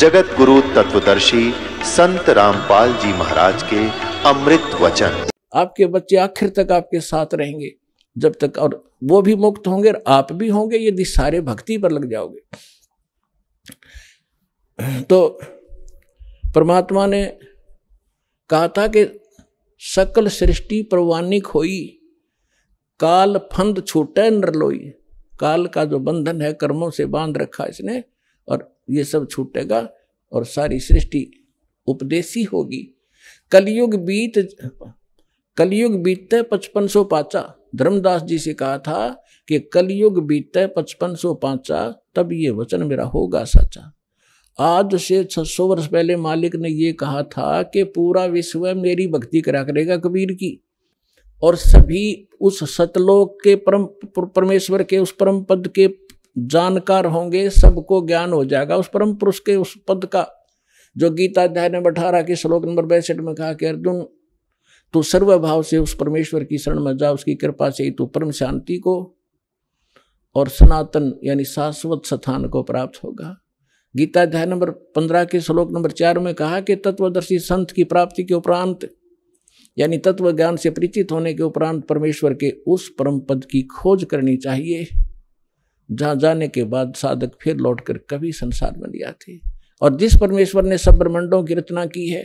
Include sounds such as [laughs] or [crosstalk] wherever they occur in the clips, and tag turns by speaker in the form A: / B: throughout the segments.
A: जगत गुरु तत्वदर्शी संत रामपाल जी महाराज के अमृत वचन
B: आपके बच्चे आखिर तक आपके साथ रहेंगे जब तक और वो भी मुक्त होंगे और आप भी होंगे यदि सारे भक्ति पर लग जाओगे तो परमात्मा ने कहा था कि सकल सृष्टि प्रवानिक होई काल फंद छूटे नरलोई काल का जो बंधन है कर्मों से बांध रखा इसने और ये सब छूटेगा और सारी सृष्टि उपदेशी होगी कलयुग बीत कलयुग बीतते पचपन सौ पाचा धर्मदास जी से कहा था कि कलयुग बीतते पचपन सौ पाचा तब ये वचन मेरा होगा सचा आज से 600 वर्ष पहले मालिक ने ये कहा था कि पूरा विश्व मेरी भक्ति करा करेगा कबीर की और सभी उस सतलोक के परम परमेश्वर के उस परम पद के जानकार होंगे सबको ज्ञान हो जाएगा उस परम पुरुष के उस पद का जो गीता अध्याय नंबर अठारह के श्लोक नंबर बैसठ में कहा कि अर्जुन तो सर्वभाव से उस परमेश्वर की शरण में जा उसकी कृपा से ही तू परम शांति को और सनातन यानी शाश्वत स्थान को प्राप्त होगा गीता अध्याय नंबर पंद्रह के श्लोक नंबर चार में कहा कि तत्वदर्शी संत की प्राप्ति के उपरांत यानी तत्व ज्ञान से परिचित होने के उपरांत परमेश्वर के उस परम पद की खोज करनी चाहिए जहाँ जाने के बाद साधक फिर लौट कर कभी संसार में नहीं आते और जिस परमेश्वर ने सब ब्रह्मंडों की रचना की है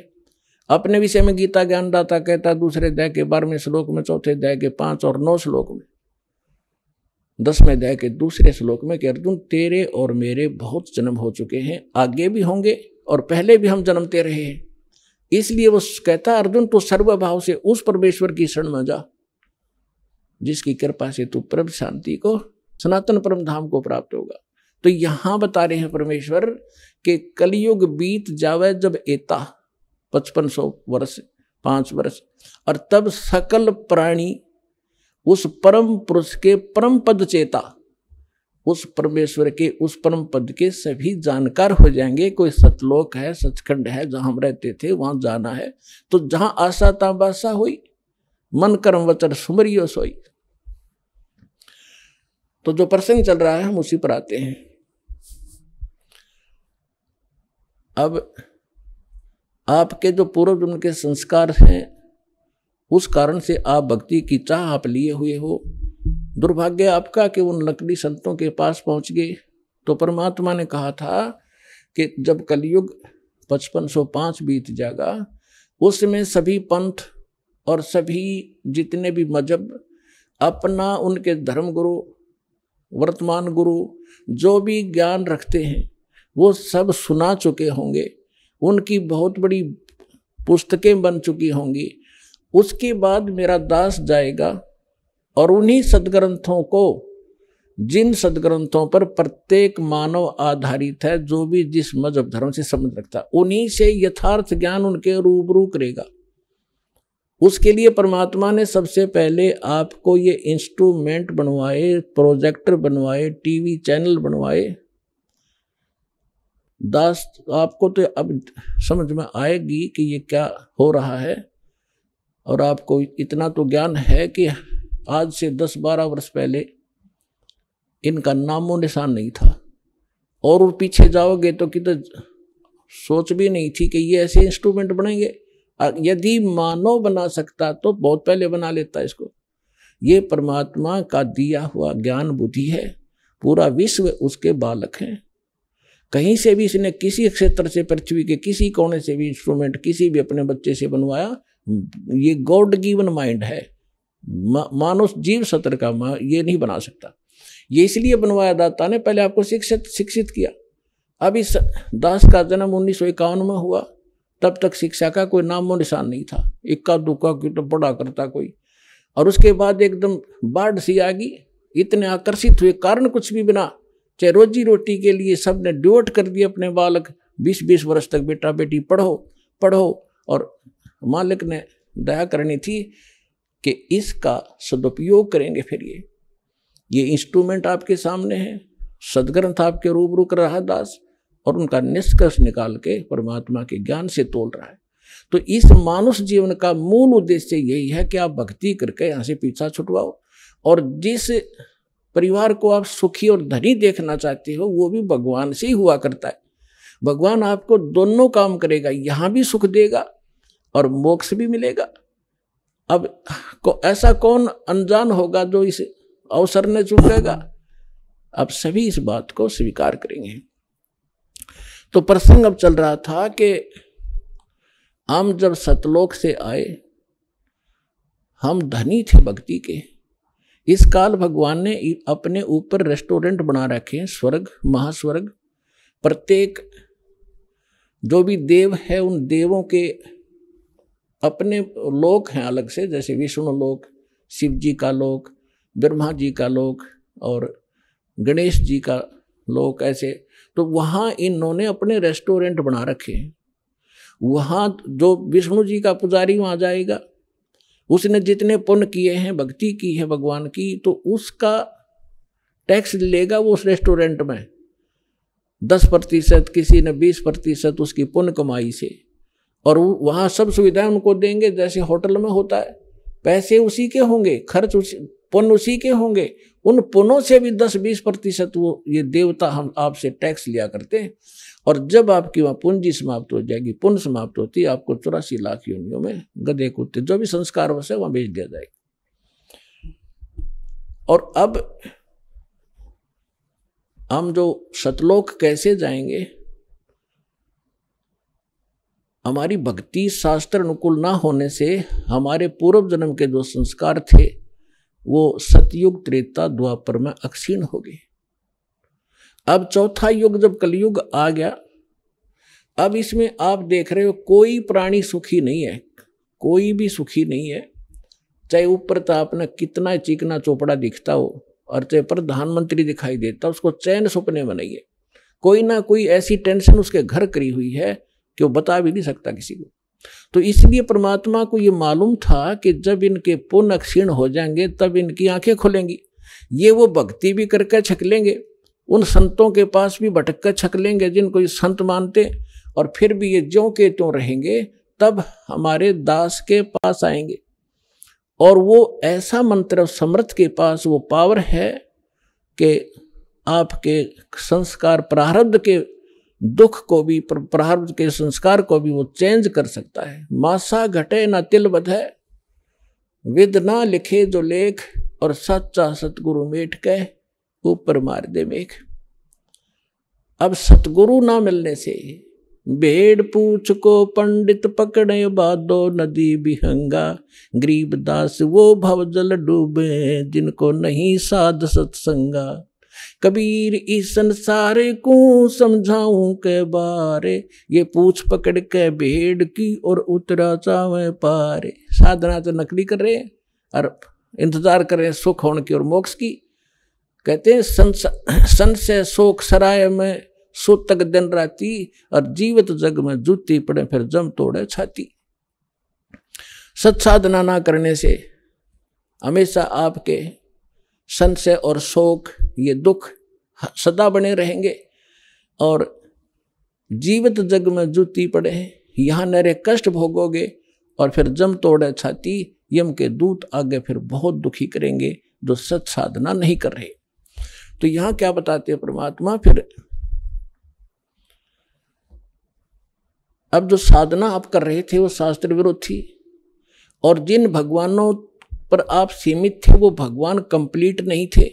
B: अपने विषय में गीता ज्ञानदाता कहता दूसरे दया के बारहवें श्लोक में चौथे दया के पांच और नौ श्लोक में दसवें दया के दूसरे श्लोक में कि अर्जुन तेरे और मेरे बहुत जन्म हो चुके हैं आगे भी होंगे और पहले भी हम जन्मते रहे हैं इसलिए वो कहता अर्जुन तो सर्वभाव से उस परमेश्वर की शरण में जा जिसकी कृपा से तू प्रभ शांति को सनातन परम धाम को प्राप्त होगा तो यहां बता रहे हैं परमेश्वर कि कलयुग बीत जावे जब एता पचपन सौ वर्ष पांच वर्ष और तब सकल प्राणी उस परम पुरुष के परम पद चेता उस परमेश्वर के उस परम पद के सभी जानकार हो जाएंगे कोई सतलोक है सचखंड है जहां हम रहते थे वहां जाना है तो जहां आशा तबाशा हुई मन कर्म वचन सुमरियो सोई तो जो प्रसंग चल रहा है हम उसी पर आते हैं अब आपके जो पूर्व जन्म के संस्कार हैं उस कारण से आप भक्ति की चाह आप लिए हुए हो दुर्भाग्य आपका कि उन नकली संतों के पास पहुंच गए तो परमात्मा ने कहा था कि जब कलयुग 5505 बीत जाएगा उसमें सभी पंथ और सभी जितने भी मजहब अपना उनके धर्मगुरु वर्तमान गुरु जो भी ज्ञान रखते हैं वो सब सुना चुके होंगे उनकी बहुत बड़ी पुस्तकें बन चुकी होंगी उसके बाद मेरा दास जाएगा और उन्हीं सदग्रंथों को जिन सदग्रंथों पर प्रत्येक मानव आधारित है जो भी जिस मजहब धर्म से संबंध रखता है उन्हीं से यथार्थ ज्ञान उनके रूबरू करेगा उसके लिए परमात्मा ने सबसे पहले आपको ये इंस्ट्रूमेंट बनवाए प्रोजेक्टर बनवाए टीवी चैनल बनवाए दास आपको तो अब समझ में आएगी कि ये क्या हो रहा है और आपको इतना तो ज्ञान है कि आज से 10-12 वर्ष पहले इनका नामो निशान नहीं था और पीछे जाओगे तो किधर सोच भी नहीं थी कि ये ऐसे इंस्ट्रूमेंट बनेंगे यदि मानव बना सकता तो बहुत पहले बना लेता इसको ये परमात्मा का दिया हुआ ज्ञान बुद्धि है पूरा विश्व उसके बालक है कहीं से भी इसने किसी क्षेत्र से पृथ्वी के किसी कोने से भी इंस्ट्रूमेंट किसी भी अपने बच्चे से बनवाया ये गॉड गिवन माइंड है मानव जीव सत्र का मा, ये नहीं बना सकता ये इसलिए बनवाया दाता ने पहले आपको शिक्षित शिक्षित किया अब इस दास का जन्म उन्नीस में हुआ तब तक शिक्षा का कोई नामो निशान नहीं था इक्का दुक्का तो बड़ा करता कोई और उसके बाद एकदम बाढ़ सी आ गई इतने आकर्षित हुए कारण कुछ भी बिना चाहे रोजी रोटी के लिए सब ने ड्योट कर दिए अपने बालक बीस बीस वर्ष तक बेटा बेटी पढ़ो पढ़ो और मालिक ने दया करनी थी कि इसका सदुपयोग करेंगे फिर ये ये इंस्ट्रूमेंट आपके सामने है सदग्रंथ आपके रूबरू कर रहा दास और उनका निष्कर्ष निकाल के परमात्मा के ज्ञान से तोल रहा है तो इस मानुष जीवन का मूल उद्देश्य यही है कि आप भक्ति करके यहाँ से पीछा छुटवाओ और जिस परिवार को आप सुखी और धनी देखना चाहते हो वो भी भगवान से ही हुआ करता है भगवान आपको दोनों काम करेगा यहाँ भी सुख देगा और मोक्ष भी मिलेगा अब को ऐसा कौन अनजान होगा जो इस अवसर ने चुकेगा अब सभी इस बात को स्वीकार करेंगे तो प्रसंग अब चल रहा था कि हम जब सतलोक से आए हम धनी थे भक्ति के इस काल भगवान ने अपने ऊपर रेस्टोरेंट बना रखे हैं स्वर्ग महास्वर्ग प्रत्येक जो भी देव है उन देवों के अपने लोक हैं अलग से जैसे विष्णु लोक शिव जी का लोक ब्रह्मा जी का लोक और गणेश जी का लोक ऐसे तो वहाँ इन्होंने अपने रेस्टोरेंट बना रखे हैं वहाँ जो विष्णु जी का पुजारी वहाँ जाएगा उसने जितने पुण्य किए हैं भक्ति की है भगवान की तो उसका टैक्स लेगा वो उस रेस्टोरेंट में दस प्रतिशत किसी ने बीस प्रतिशत उसकी पुण्य कमाई से और वहाँ सब सुविधाएं उनको देंगे जैसे होटल में होता है पैसे उसी के होंगे खर्च उसी पुण्य उसी के होंगे उन पुनों से भी दस बीस प्रतिशत वो ये देवता हम आपसे टैक्स लिया करते हैं और जब आपकी वहाँ पूंजी समाप्त हो जाएगी पुण्य समाप्त होती है आपको चौरासी लाख योनियों में गधे कुत्ते जो भी संस्कार वश है वहाँ बेच दिया जाएगा और अब हम जो सतलोक कैसे जाएंगे हमारी भक्ति शास्त्र अनुकूल ना होने से हमारे पूर्व जन्म के जो संस्कार थे वो सतयुग त्रेता द्वापर में अक्षीण हो गई अब चौथा युग जब कलयुग आ गया अब इसमें आप देख रहे हो कोई प्राणी सुखी नहीं है कोई भी सुखी नहीं है चाहे ऊपर तो आपने कितना चीकना चोपड़ा दिखता हो और चाहे प्रधानमंत्री दिखाई देता उसको चैन सपने में नहीं है कोई ना कोई ऐसी टेंशन उसके घर करी हुई है कि वो बता भी नहीं सकता किसी को तो इसलिए परमात्मा को ये मालूम था कि जब इनके पुण्य क्षीण हो जाएंगे तब इनकी आंखें खुलेंगी ये वो भक्ति भी करके छक लेंगे उन संतों के पास भी भटक कर छक लेंगे जिनको ये संत मानते और फिर भी ये ज्यों के त्यों रहेंगे तब हमारे दास के पास आएंगे और वो ऐसा मंत्र समर्थ के पास वो पावर है कि आपके संस्कार प्रारब्ध के दुख को भी प्रारब्ध के संस्कार को भी वो चेंज कर सकता है मासा घटे ना तिल बधे विद ना लिखे जो लेख और सच्चा सतगुरु मेट के ऊपर मार दे मेघ अब सतगुरु ना मिलने से भेड़ पूछ को पंडित पकड़े बादो नदी बिहंगा गरीब दास वो भवजल डूबे जिनको नहीं साध सत्संगा कबीर इस संसार को समझाऊं के बारे ये पूछ पकड़ के भेड़ की और उतरा चावे पारे साधना तो नकली कर रहे और इंतजार कर रहे सुख होने की और मोक्ष की कहते हैं संस संशय शोक सराय में सो तक दिन राती और जीवित जग में जूती पड़े फिर जम तोड़े छाती सत्साधना ना करने से हमेशा आपके संशय और शोक ये दुख सदा बने रहेंगे और जीवित जग में जूती पड़े हैं यहाँ नरे कष्ट भोगोगे और फिर जम तोड़े छाती यम के दूत आगे फिर बहुत दुखी करेंगे जो सत साधना नहीं कर रहे तो यहाँ क्या बताते हैं परमात्मा फिर अब जो साधना आप कर रहे थे वो शास्त्र विरोध थी और जिन भगवानों पर आप सीमित थे वो भगवान कंप्लीट नहीं थे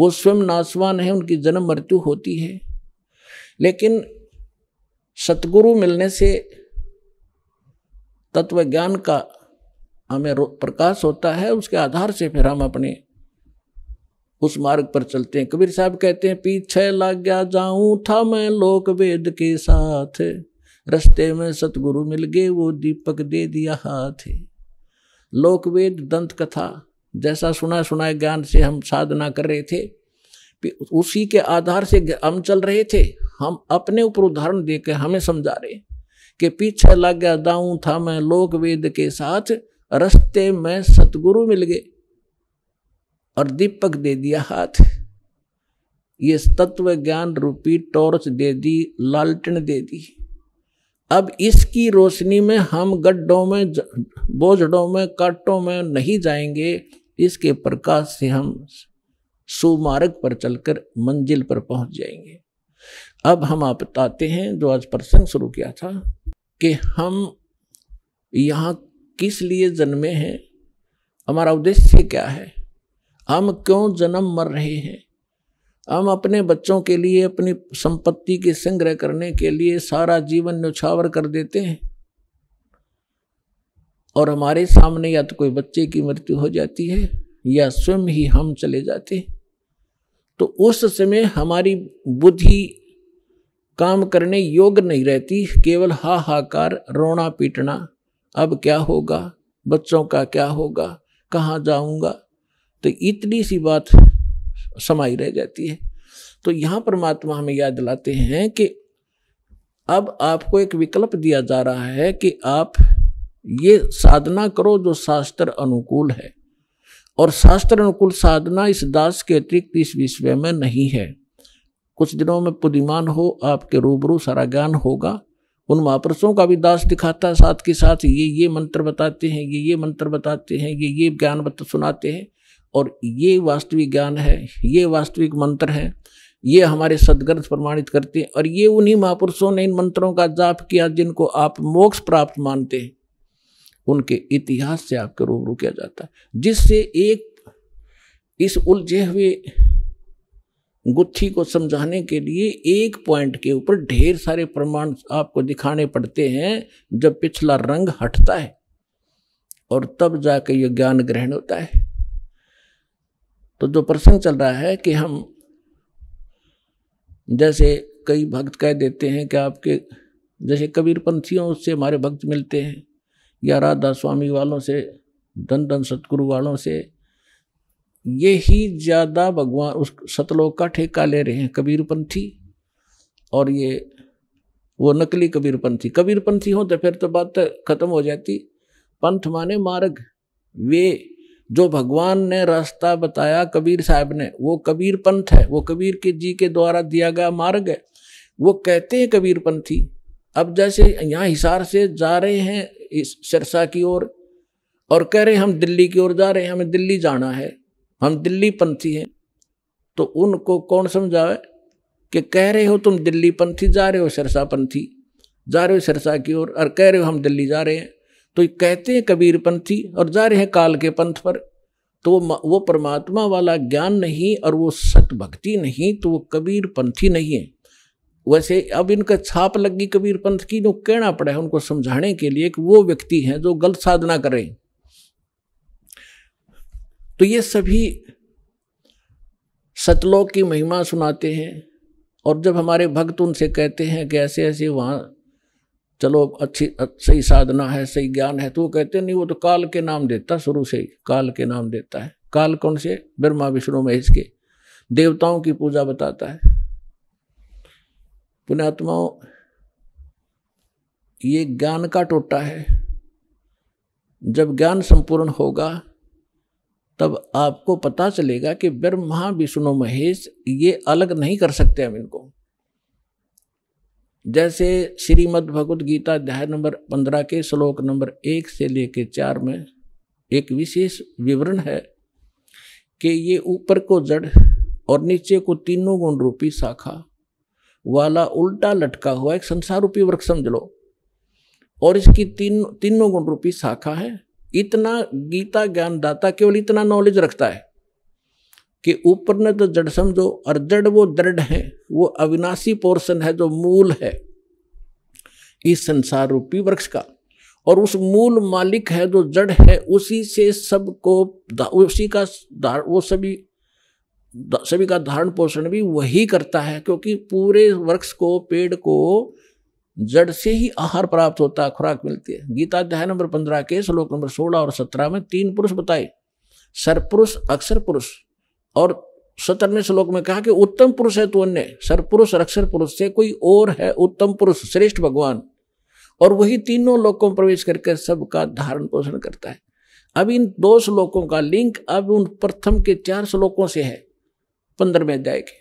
B: वो स्वयं नासवान है उनकी जन्म मृत्यु होती है लेकिन सतगुरु मिलने से तत्व ज्ञान का हमें प्रकाश होता है उसके आधार से फिर हम अपने उस मार्ग पर चलते हैं कबीर साहब कहते हैं पीछे लग गया जाऊं था मैं लोक वेद के साथ रस्ते में सतगुरु मिल गए वो दीपक दे दिया हाथ लोक वेद दंत कथा जैसा सुना सुनाए ज्ञान से हम साधना कर रहे थे उसी के आधार से हम चल रहे थे हम अपने ऊपर उदाहरण दे के हमें समझा रहे कि पीछे लग गया दाऊं था मैं लोक वेद के साथ रस्ते में सतगुरु मिल गए और दीपक दे दिया हाथ ये तत्व ज्ञान रूपी टॉर्च दे दी लालटन दे दी अब इसकी रोशनी में हम गड्ढों में बोझड़ों में कांटों में नहीं जाएंगे इसके प्रकाश से हम सुमार्ग पर चलकर मंजिल पर पहुंच जाएंगे अब हम आप बताते हैं जो आज प्रसंग शुरू किया था कि हम यहाँ किस लिए जन्मे हैं हमारा उद्देश्य क्या है हम क्यों जन्म मर रहे हैं हम अपने बच्चों के लिए अपनी संपत्ति के संग्रह करने के लिए सारा जीवन न्यौछावर कर देते हैं और हमारे सामने या तो कोई बच्चे की मृत्यु हो जाती है या स्वयं ही हम चले जाते तो उस समय हमारी बुद्धि काम करने योग्य नहीं रहती केवल हाहाकार रोना पीटना अब क्या होगा बच्चों का क्या होगा कहाँ जाऊंगा तो इतनी सी बात समाई रह जाती है तो यहाँ परमात्मा हमें याद दिलाते हैं कि अब आपको एक विकल्प दिया जा रहा है कि आप ये साधना करो जो शास्त्र अनुकूल है और शास्त्र अनुकूल साधना इस दास के अतिरिक्त इस विश्व में नहीं है कुछ दिनों में पुदिमान हो आपके रूबरू सारा ज्ञान होगा उन महापुरुषों का भी दास दिखाता है साथ के साथ ये ये मंत्र बताते हैं ये ये मंत्र बताते हैं ये ये ज्ञान सुनाते हैं और ये वास्तविक ज्ञान है ये वास्तविक मंत्र है ये हमारे सदग्रंथ प्रमाणित करते हैं और ये उन्हीं महापुरुषों ने इन मंत्रों का जाप किया जिनको आप मोक्ष प्राप्त मानते हैं उनके इतिहास से आपके रूबरू किया जाता है जिससे एक इस उलझे हुए गुत्थी को समझाने के लिए एक पॉइंट के ऊपर ढेर सारे प्रमाण आपको दिखाने पड़ते हैं जब पिछला रंग हटता है और तब जाकर यह ज्ञान ग्रहण होता है तो जो प्रसंग चल रहा है कि हम जैसे कई भक्त कह देते हैं कि आपके जैसे कबीर पंथियों से हमारे भक्त मिलते हैं या राधा स्वामी वालों से धन धन सतगुरु वालों से ये ही ज़्यादा भगवान उस सतलोक का ठेका ले रहे हैं कबीरपंथी और ये वो नकली कबीरपंथी कबीरपंथी हो तो फिर तो बात खत्म हो जाती पंथ माने मार्ग वे जो भगवान ने रास्ता बताया कबीर साहब ने वो कबीर पंथ है वो कबीर के जी के द्वारा दिया गया मार्ग है वो कहते हैं कबीरपंथी अब जैसे यहाँ हिसार से जा रहे हैं इस सिरसा की ओर और, और कह रहे हम दिल्ली की ओर जा रहे हैं हमें दिल्ली जाना है हम दिल्ली पंथी हैं तो उनको कौन समझावे कि कह रहे हो तुम दिल्ली पंथी जा रहे हो सिरसा पंथी जा रहे हो सिरसा की ओर और, और कह रहे हो हम दिल्ली जा रहे हैं तो कहते हैं कबीर पंथी और जा रहे हैं काल के पंथ पर तो वो परमात्मा वाला ज्ञान नहीं और वो सत भक्ति नहीं तो वो कबीर पंथी नहीं है वैसे अब इनका छाप लग गई कबीर पंथ की जो कहना पड़ा है उनको समझाने के लिए कि वो व्यक्ति हैं जो गलत साधना करें तो ये सभी सतलोक की महिमा सुनाते हैं और जब हमारे भक्त उनसे कहते हैं कि ऐसे ऐसे वहाँ चलो अच्छी सही साधना है सही ज्ञान है तो वो कहते नहीं वो तो काल के नाम देता शुरू से ही काल के नाम देता है काल कौन से ब्रह्मा विष्णु महेश के देवताओं की पूजा बताता है पुण्यात्माओं ये ज्ञान का टोटा है जब ज्ञान संपूर्ण होगा तब आपको पता चलेगा कि ब्रह्मा विष्णु महेश ये अलग नहीं कर सकते हम इनको जैसे श्रीमद् भगवद गीता अध्याय नंबर पंद्रह के श्लोक नंबर एक से लेके चार में एक विशेष विवरण है कि ये ऊपर को जड़ और नीचे को तीनों गुण रूपी शाखा वाला उल्टा लटका हुआ एक संसार रूपी वृक्ष समझ लो और इसकी तीन तीनों गुण रूपी शाखा है इतना गीता ज्ञान दाता केवल इतना नॉलेज रखता है कि ऊपर ने तो जड़ समझो और जड़ वो दृढ़ है वो अविनाशी पोर्शन है जो मूल है इस संसार रूपी वृक्ष का और उस मूल मालिक है जो जड़ है उसी से सबको उसी का वो सभी सभी का धारण पोषण भी वही करता है क्योंकि पूरे वृक्ष को पेड़ को जड़ से ही आहार प्राप्त होता है खुराक मिलती है गीता अध्याय नंबर पंद्रह के श्लोक नंबर सोलह और सत्रह में तीन पुरुष बताए सरपुरुष अक्षर पुरुष और सत्रहवें श्लोक में कहा कि उत्तम पुरुष है तू अन्य सरपुरुष और अक्षर पुरुष से कोई और है उत्तम पुरुष श्रेष्ठ भगवान और वही तीनों लोकों में प्रवेश करके सबका धारण पोषण करता है अब इन दो श्लोकों का लिंक अब उन प्रथम के चार श्लोकों से है पंद्रहवें अध्याय के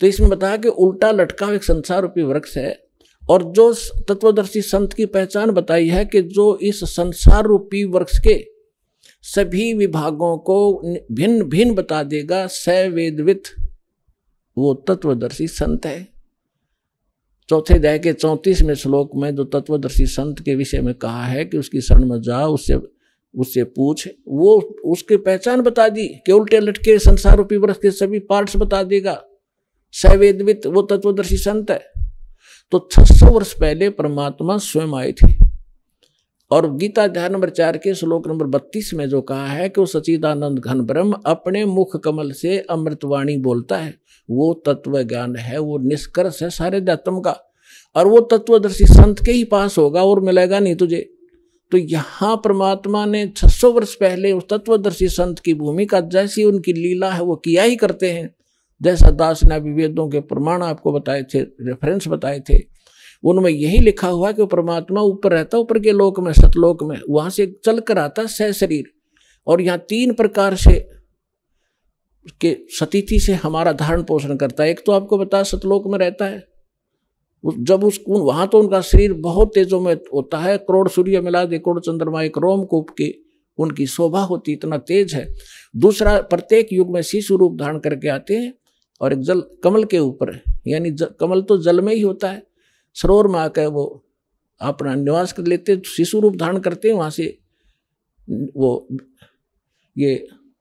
B: तो इसमें बताया कि उल्टा लटका एक संसार रूपी वृक्ष है और जो तत्वदर्शी संत की पहचान बताई है कि जो इस संसार रूपी वृक्ष के सभी विभागों को भिन्न भिन्न बता देगा सवेदवित वो तत्वदर्शी संत है चौथे अध्याय के चौंतीसवें श्लोक में जो तत्वदर्शी संत के विषय में कहा है कि उसकी शरण में जाओ उससे उससे पूछ वो उसकी पहचान बता दी कि उल्टे लटके संसार रूपी वर्ष के सभी पार्ट्स बता देगा सवेदवित वो तत्वदर्शी संत है तो 600 वर्ष पहले परमात्मा स्वयं आए थे और गीता अध्याय नंबर चार के श्लोक नंबर बत्तीस में जो कहा है कि वो सचिदानंद घन ब्रह्म अपने मुख कमल से अमृतवाणी बोलता है वो तत्व ज्ञान है वो निष्कर्ष है सारे अध्यात्म का और वो तत्वदर्शी संत के ही पास होगा और मिलेगा नहीं तुझे तो यहाँ परमात्मा ने 600 वर्ष पहले उस तत्वदर्शी संत की भूमिका जैसी उनकी लीला है वो किया ही करते हैं जैसा दास ने अभी वेदों के प्रमाण आपको बताए थे रेफरेंस बताए थे उनमें यही लिखा हुआ कि परमात्मा ऊपर रहता ऊपर के लोक में सतलोक में वहाँ से चल कर आता सह शरीर और यहाँ तीन प्रकार से के सतीथि से हमारा धारण पोषण करता है एक तो आपको बता सतलोक में रहता है जब उस उन वहाँ तो उनका शरीर बहुत तेजों में होता है करोड़ सूर्य मिला दे करोड़ चंद्रमा एक रोमकूप की उनकी शोभा होती इतना तेज है दूसरा प्रत्येक युग में शिशु रूप धारण करके आते हैं और एक जल कमल के ऊपर यानी कमल तो जल में ही होता है सरोवर में आकर वो अपना निवास कर लेते शिशु रूप धारण करते हैं वहाँ से वो ये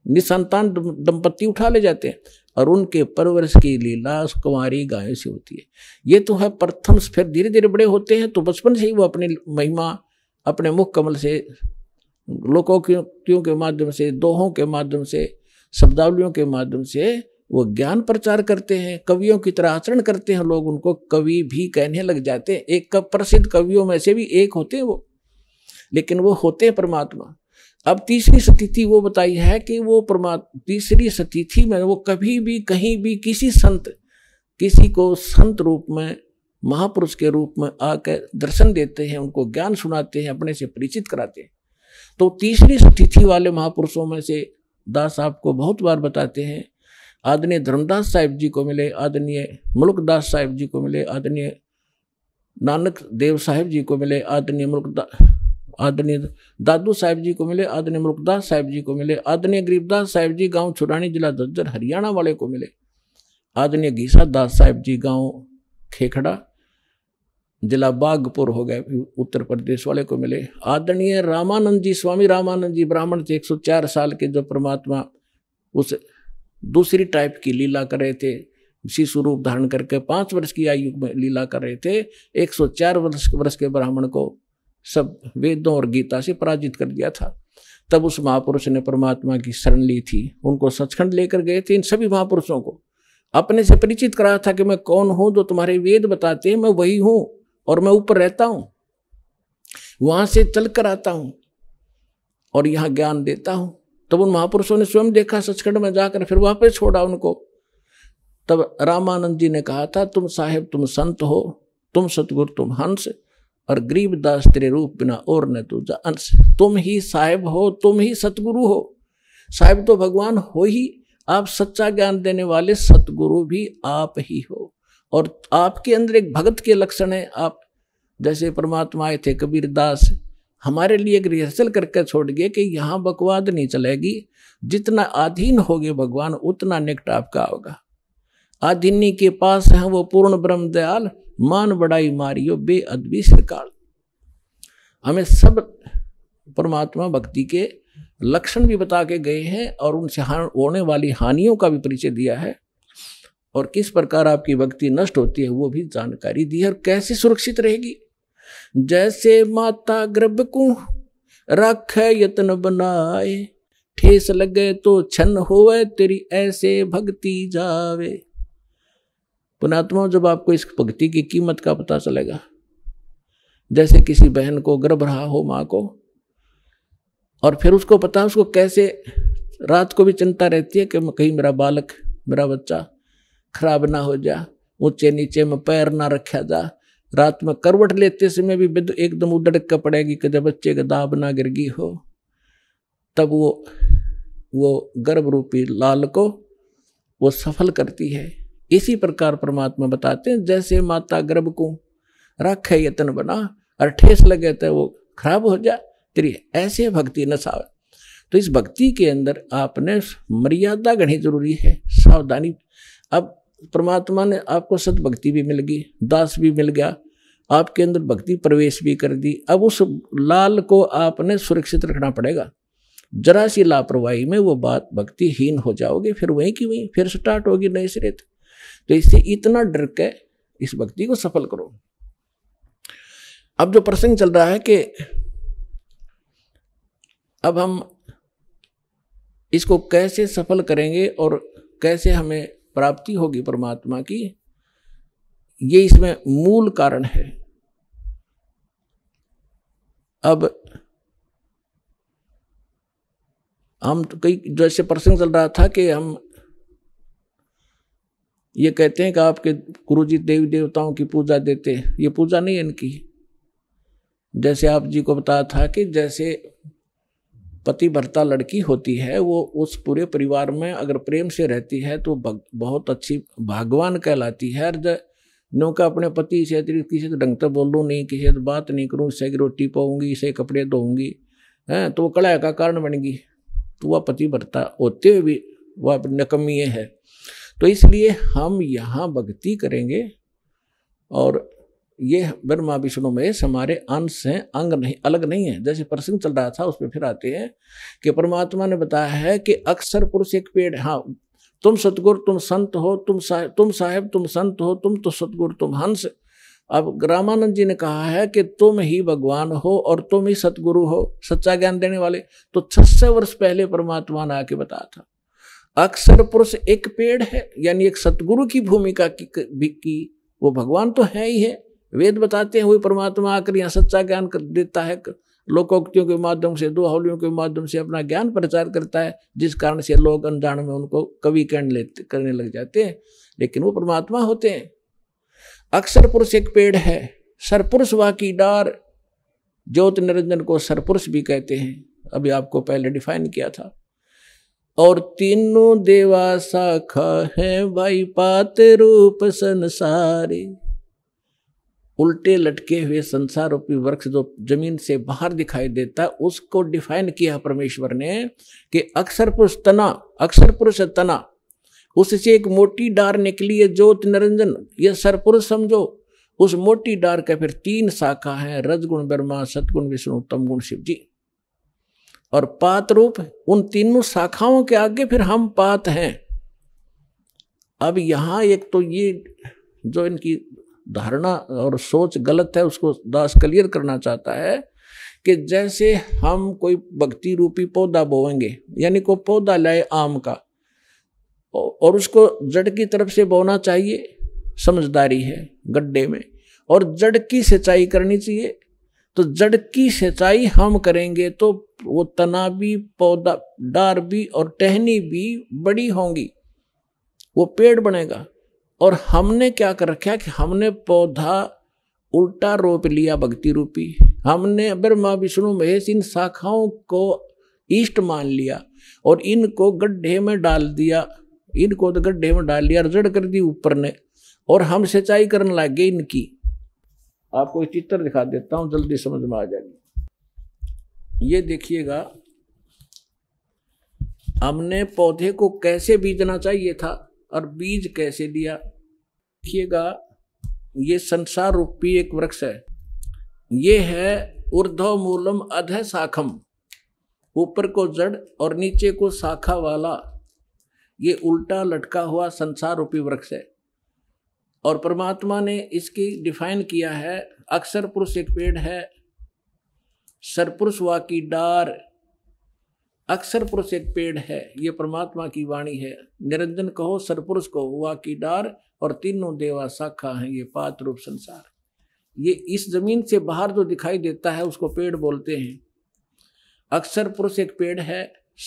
B: निसंतान दंपत्ति उठा ले जाते हैं और उनके परवरिश की लीला कुमारी गायों से होती है ये तो है प्रथम फिर धीरे धीरे बड़े होते हैं तो बचपन से ही वो अपनी महिमा अपने मुख कमल से लोकोक्तियों के माध्यम से दोहों के माध्यम से शब्दावलियों के माध्यम से वो ज्ञान प्रचार करते हैं कवियों की तरह आचरण करते हैं लोग उनको कवि भी कहने लग जाते हैं एक प्रसिद्ध कवियों में से भी एक होते हैं वो लेकिन वो होते हैं परमात्मा अब तीसरी स्थिति वो बताई है कि वो परमा तीसरी स्थिति में वो कभी भी कहीं भी किसी संत किसी को संत रूप में महापुरुष के रूप में आकर दर्शन देते हैं उनको ज्ञान सुनाते हैं अपने से परिचित कराते हैं तो तीसरी स्थिति वाले महापुरुषों में से दास आपको बहुत बार बताते हैं आदरणीय धर्मदास साहिब जी को मिले आदरणीय मुल्कदास साहिब जी को मिले आदरणीय नानक देव साहिब जी को मिले आदरणीय मुल्कदास आदरणीय दादू साहिब जी को मिले आदरणीय मुरुखदास साहिब जी को मिले आदरणीय गरीबदास साहिब जी गांव छुड़ानी जिला दज्जर हरियाणा वाले को मिले आदरणीय गीसा दास साहिब जी गांव खेखड़ा जिला बागपुर हो गए उत्तर प्रदेश वाले को मिले आदरणीय रामानंद जी स्वामी रामानंद जी ब्राह्मण थे 104 साल के जो परमात्मा उस दूसरी टाइप की लीला कर रहे थे शिशु रूप धारण करके पाँच वर्ष की आयु में लीला कर रहे थे 104 वर्ष वर्ष के ब्राह्मण को सब वेदों और गीता से पराजित कर दिया था तब उस महापुरुष ने परमात्मा की शरण ली थी उनको सचखंड लेकर गए थे इन सभी महापुरुषों को अपने से परिचित करा था कि मैं कौन हूं जो तुम्हारे वेद बताते हैं मैं वही हूं और मैं ऊपर रहता हूं वहां से चल कर आता हूं और यहां ज्ञान देता हूं तब उन महापुरुषों ने स्वयं देखा सचखंड में जाकर फिर वापस छोड़ा उनको तब रामानंद जी ने कहा था तुम साहेब तुम संत हो तुम सतगुरु तुम हंस और दास तेरे रूप बिना और न दूजा अंश तुम ही साहेब हो तुम ही सतगुरु हो साहेब तो भगवान हो ही आप सच्चा ज्ञान देने वाले सतगुरु भी आप ही हो और आपके अंदर एक भगत के लक्षण है आप जैसे परमात्मा आए थे कबीर दास हमारे लिए एक रिहर्सल करके छोड़ गए कि यहाँ बकवाद नहीं चलेगी जितना अधीन हो गए भगवान उतना निकट आपका होगा आधीनी के पास है वो पूर्ण ब्रह्म दयाल मान बड़ाई मारियो बेअदबी सरकार हमें सब परमात्मा भक्ति के लक्षण भी बता के गए हैं और उनसे होने वाली हानियों का भी परिचय दिया है और किस प्रकार आपकी भक्ति नष्ट होती है वो भी जानकारी दी है और कैसे सुरक्षित रहेगी जैसे माता गर्भ को रख यत्न बनाए ठेस लगे तो छन होवे तेरी ऐसे भक्ति जावे पुणात्मा जब आपको इस भक्ति की कीमत का पता चलेगा जैसे किसी बहन को गर्भ रहा हो माँ को और फिर उसको पता उसको कैसे रात को भी चिंता रहती है कि कहीं मेरा बालक मेरा बच्चा खराब ना हो जा ऊंचे नीचे में पैर ना रखा जा रात में करवट लेते समय भी एकदम उदड़क का पड़ेगी कि जब बच्चे का दाब ना गिरगी हो तब वो वो गर्भ रूपी लाल को वो सफल करती है इसी प्रकार परमात्मा बताते हैं जैसे माता गर्भ को रख है यतन बना और ठेस लगे तो वो खराब हो जाए तेरी ऐसे भक्ति न सावे तो इस भक्ति के अंदर आपने मर्यादा गणी जरूरी है सावधानी अब परमात्मा ने आपको सदभक्ति भी मिल गई दास भी मिल गया आपके अंदर भक्ति प्रवेश भी कर दी अब उस लाल को आपने सुरक्षित रखना पड़ेगा जरा सी लापरवाही में वो बात भक्तिहीन हो जाओगे फिर वहीं की वहीं फिर स्टार्ट होगी नए सिरे तो इससे इतना डर के इस भक्ति को सफल करो अब जो प्रसंग चल रहा है कि अब हम इसको कैसे सफल करेंगे और कैसे हमें प्राप्ति होगी परमात्मा की ये इसमें मूल कारण है अब हम तो कई जैसे प्रसंग चल रहा था कि हम ये कहते हैं कि आपके गुरु जी देवी देवताओं की पूजा देते हैं ये पूजा नहीं इनकी जैसे आप जी को बताया था कि जैसे पति भरता लड़की होती है वो उस पूरे परिवार में अगर प्रेम से रहती है तो बहुत अच्छी भागवान कहलाती है अर्ज नौ का अपने पति से अतिरिक्त किसी से ढंग बोल बोलूँ नहीं किसी से बात नहीं करूँ इससे रोटी पाऊँगी इसे कपड़े धोऊंगी हैं तो वो कड़ाई का कारण बनेगी तो वह पति भरता होते हुए भी वह नकमी है तो इसलिए हम यहाँ भक्ति करेंगे और ये ब्रह्मा विष्णु महेश हमारे अंश हैं अंग नहीं अलग नहीं है जैसे प्रसंग चल रहा था उस पर फिर आते हैं कि परमात्मा ने बताया है कि अक्सर पुरुष एक पेड़ हाँ तुम सतगुर तुम संत हो तुम साहेब तुम साहेब तुम संत हो तुम तो सतगुर तुम हंस अब रामानंद जी ने कहा है कि तुम ही भगवान हो और तुम ही सतगुरु हो सच्चा ज्ञान देने वाले तो छह वर्ष पहले परमात्मा ने आके बताया था अक्सर पुरुष एक पेड़ है यानी एक सतगुरु की भूमिका की, की वो भगवान तो है ही है वेद बताते हैं वही परमात्मा आकर यहाँ सच्चा ज्ञान कर देता है लोकोक्तियों के माध्यम से दो हौलियों के माध्यम से अपना ज्ञान प्रचार करता है जिस कारण से लोग अनजान में उनको कवि कहने लेते करने लग जाते हैं लेकिन वो परमात्मा होते हैं अक्सर पुरुष एक पेड़ है सरपुरुष वाह की डार ज्योत निरंजन को सरपुरुष भी कहते हैं अभी आपको पहले डिफाइन किया था और तीनों देवा शाखा है भाई पाते रूप संसारी उल्टे लटके हुए संसार रूपी वृक्ष जो जमीन से बाहर दिखाई देता उसको डिफाइन किया परमेश्वर ने कि अक्षर पुरुष तना अक्षर पुरुष तना उससे एक मोटी डार निकली है ज्योत निरंजन यह सरपुरुष समझो उस मोटी डार का फिर तीन शाखा है रजगुण ब्रह्मा सतगुण विष्णु तमगुण शिव जी और पात रूप उन तीनों शाखाओं के आगे फिर हम पात हैं अब यहां एक तो ये जो इनकी धारणा और सोच गलत है उसको दास क्लियर करना चाहता है कि जैसे हम कोई भक्ति रूपी पौधा बोएंगे यानी कोई पौधा लाए आम का और उसको जड़ की तरफ से बोना चाहिए समझदारी है गड्ढे में और जड़ की सिंचाई करनी चाहिए तो जड़ की सिंचाई हम करेंगे तो वो तना भी पौधा डार भी और टहनी भी बड़ी होंगी वो पेड़ बनेगा और हमने क्या कर रखा कि हमने पौधा उल्टा रोप लिया भक्ति रूपी हमने ब्रह्मा विष्णु महेश इन शाखाओं को ईष्ट मान लिया और इनको गड्ढे में डाल दिया इनको तो गड्ढे में डाल लिया रजड़ कर दी ऊपर ने और हम सिंचाई करने लग गए इनकी आपको चित्र दिखा देता हूँ जल्दी समझ में आ जाएगी ये देखिएगा हमने पौधे को कैसे बीजना चाहिए था और बीज कैसे दिया देखिएगा ये संसार रूपी एक वृक्ष है ये है ऊर्ध्व मूलम अध शाखम ऊपर को जड़ और नीचे को शाखा वाला ये उल्टा लटका हुआ संसार रूपी वृक्ष है और परमात्मा ने इसकी डिफाइन किया है अक्षर पुरुष एक पेड़ है सरपुरुष वा की डार अक्सर पुरुष एक पेड़ है ये परमात्मा की वाणी है निरंजन कहो सरपुरुष को हुआ की डार और तीनों देवा शाखा हैं ये पात रूप संसार ये इस जमीन से बाहर जो दिखाई देता है उसको पेड़ बोलते हैं अक्सर पुरुष एक पेड़ है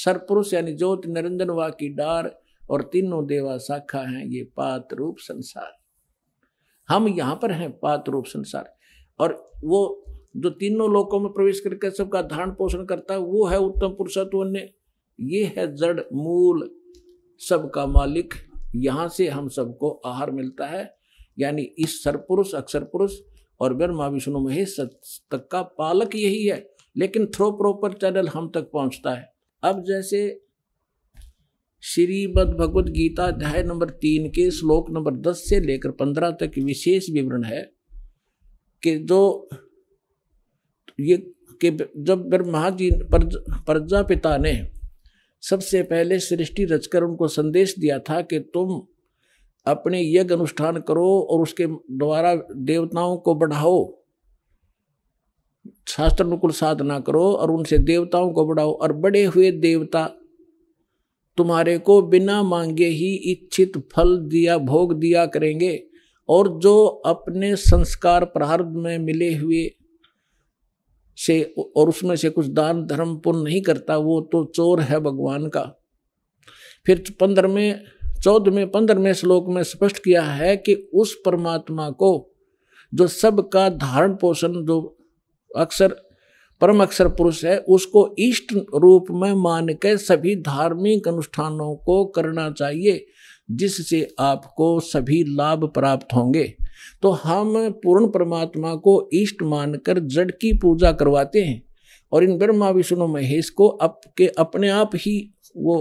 B: सरपुरुष यानी ज्योत निरंजन वा की डार और तीनों देवा शाखा हैं ये पात रूप संसार हम यहाँ पर हैं पात रूप संसार और वो जो तीनों लोकों में प्रवेश करके सबका धारण पोषण करता है वो है उत्तम पुरुषत्व अन्य ये है जड़ मूल सबका मालिक यहाँ से हम सबको आहार मिलता है यानी इस सरपुरुष अक्षर पुरुष और ब्रह्मा विष्णु महेश तक का पालक यही है लेकिन थ्रो प्रोपर चैनल हम तक पहुँचता है अब जैसे श्रीमद भगवद गीता अध्याय नंबर तीन के श्लोक नंबर दस से लेकर पंद्रह तक विशेष विवरण है कि जो ये कि जब ब्रह्मा जी प्रजा प्रजापिता ने सबसे पहले सृष्टि रचकर उनको संदेश दिया था कि तुम अपने यज्ञ अनुष्ठान करो और उसके द्वारा देवताओं को बढ़ाओ शास्त्र अनुकूल साधना करो और उनसे देवताओं को बढ़ाओ और बड़े हुए देवता तुम्हारे को बिना मांगे ही इच्छित फल दिया भोग दिया करेंगे और जो अपने संस्कार प्रारब्ध में मिले हुए से और उसमें से कुछ दान धर्म पुण्य नहीं करता वो तो चोर है भगवान का फिर पंद्रहवें चौदहवें पंद्रहवें श्लोक में स्पष्ट किया है कि उस परमात्मा को जो सबका धारण पोषण जो अक्सर परम अक्षर पुरुष है उसको इष्ट रूप में मान के सभी धार्मिक अनुष्ठानों को करना चाहिए जिससे आपको सभी लाभ प्राप्त होंगे तो हम पूर्ण परमात्मा को इष्ट मानकर जड़ की पूजा करवाते हैं और इन ब्रह्मा विष्णु महेश को अप के अपने आप ही वो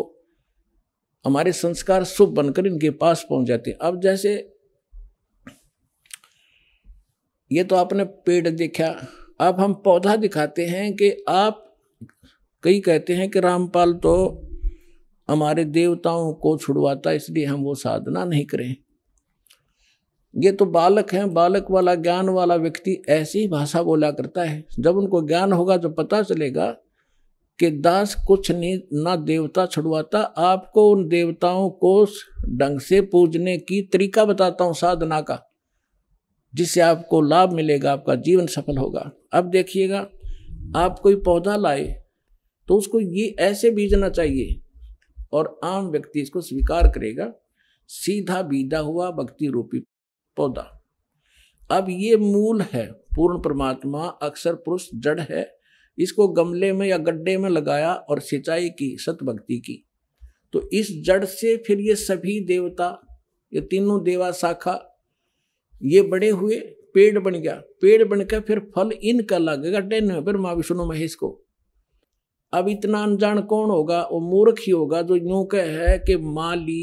B: हमारे संस्कार शुभ बनकर इनके पास पहुंच जाते हैं अब जैसे ये तो आपने पेड़ देखा अब हम पौधा दिखाते हैं कि आप कई कहते हैं कि रामपाल तो हमारे देवताओं को छुड़वाता इसलिए हम वो साधना नहीं करें ये तो बालक हैं बालक वाला ज्ञान वाला व्यक्ति ऐसी भाषा बोला करता है जब उनको ज्ञान होगा तो पता चलेगा कि दास कुछ नहीं ना देवता छुड़वाता आपको उन देवताओं को ढंग से पूजने की तरीका बताता हूँ साधना का जिससे आपको लाभ मिलेगा आपका जीवन सफल होगा अब देखिएगा आप कोई पौधा लाए तो उसको ये ऐसे बीजना चाहिए और आम व्यक्ति इसको स्वीकार करेगा सीधा बीजा हुआ भक्ति रूपी पौधा अब ये मूल है पूर्ण परमात्मा अक्षर पुरुष जड़ है इसको गमले में या गड्ढे में लगाया और सिंचाई की सतभक्ति की तो इस जड़ से फिर ये सभी देवता ये तीनों देवा शाखा ये बड़े हुए पेड़ बन गया पेड़ बनकर फिर फल इनका लगेगा डेन में माँ विष्णु महेश को अब इतना अनजान कौन होगा वो मूर्ख ही होगा जो यूं कह है कि माली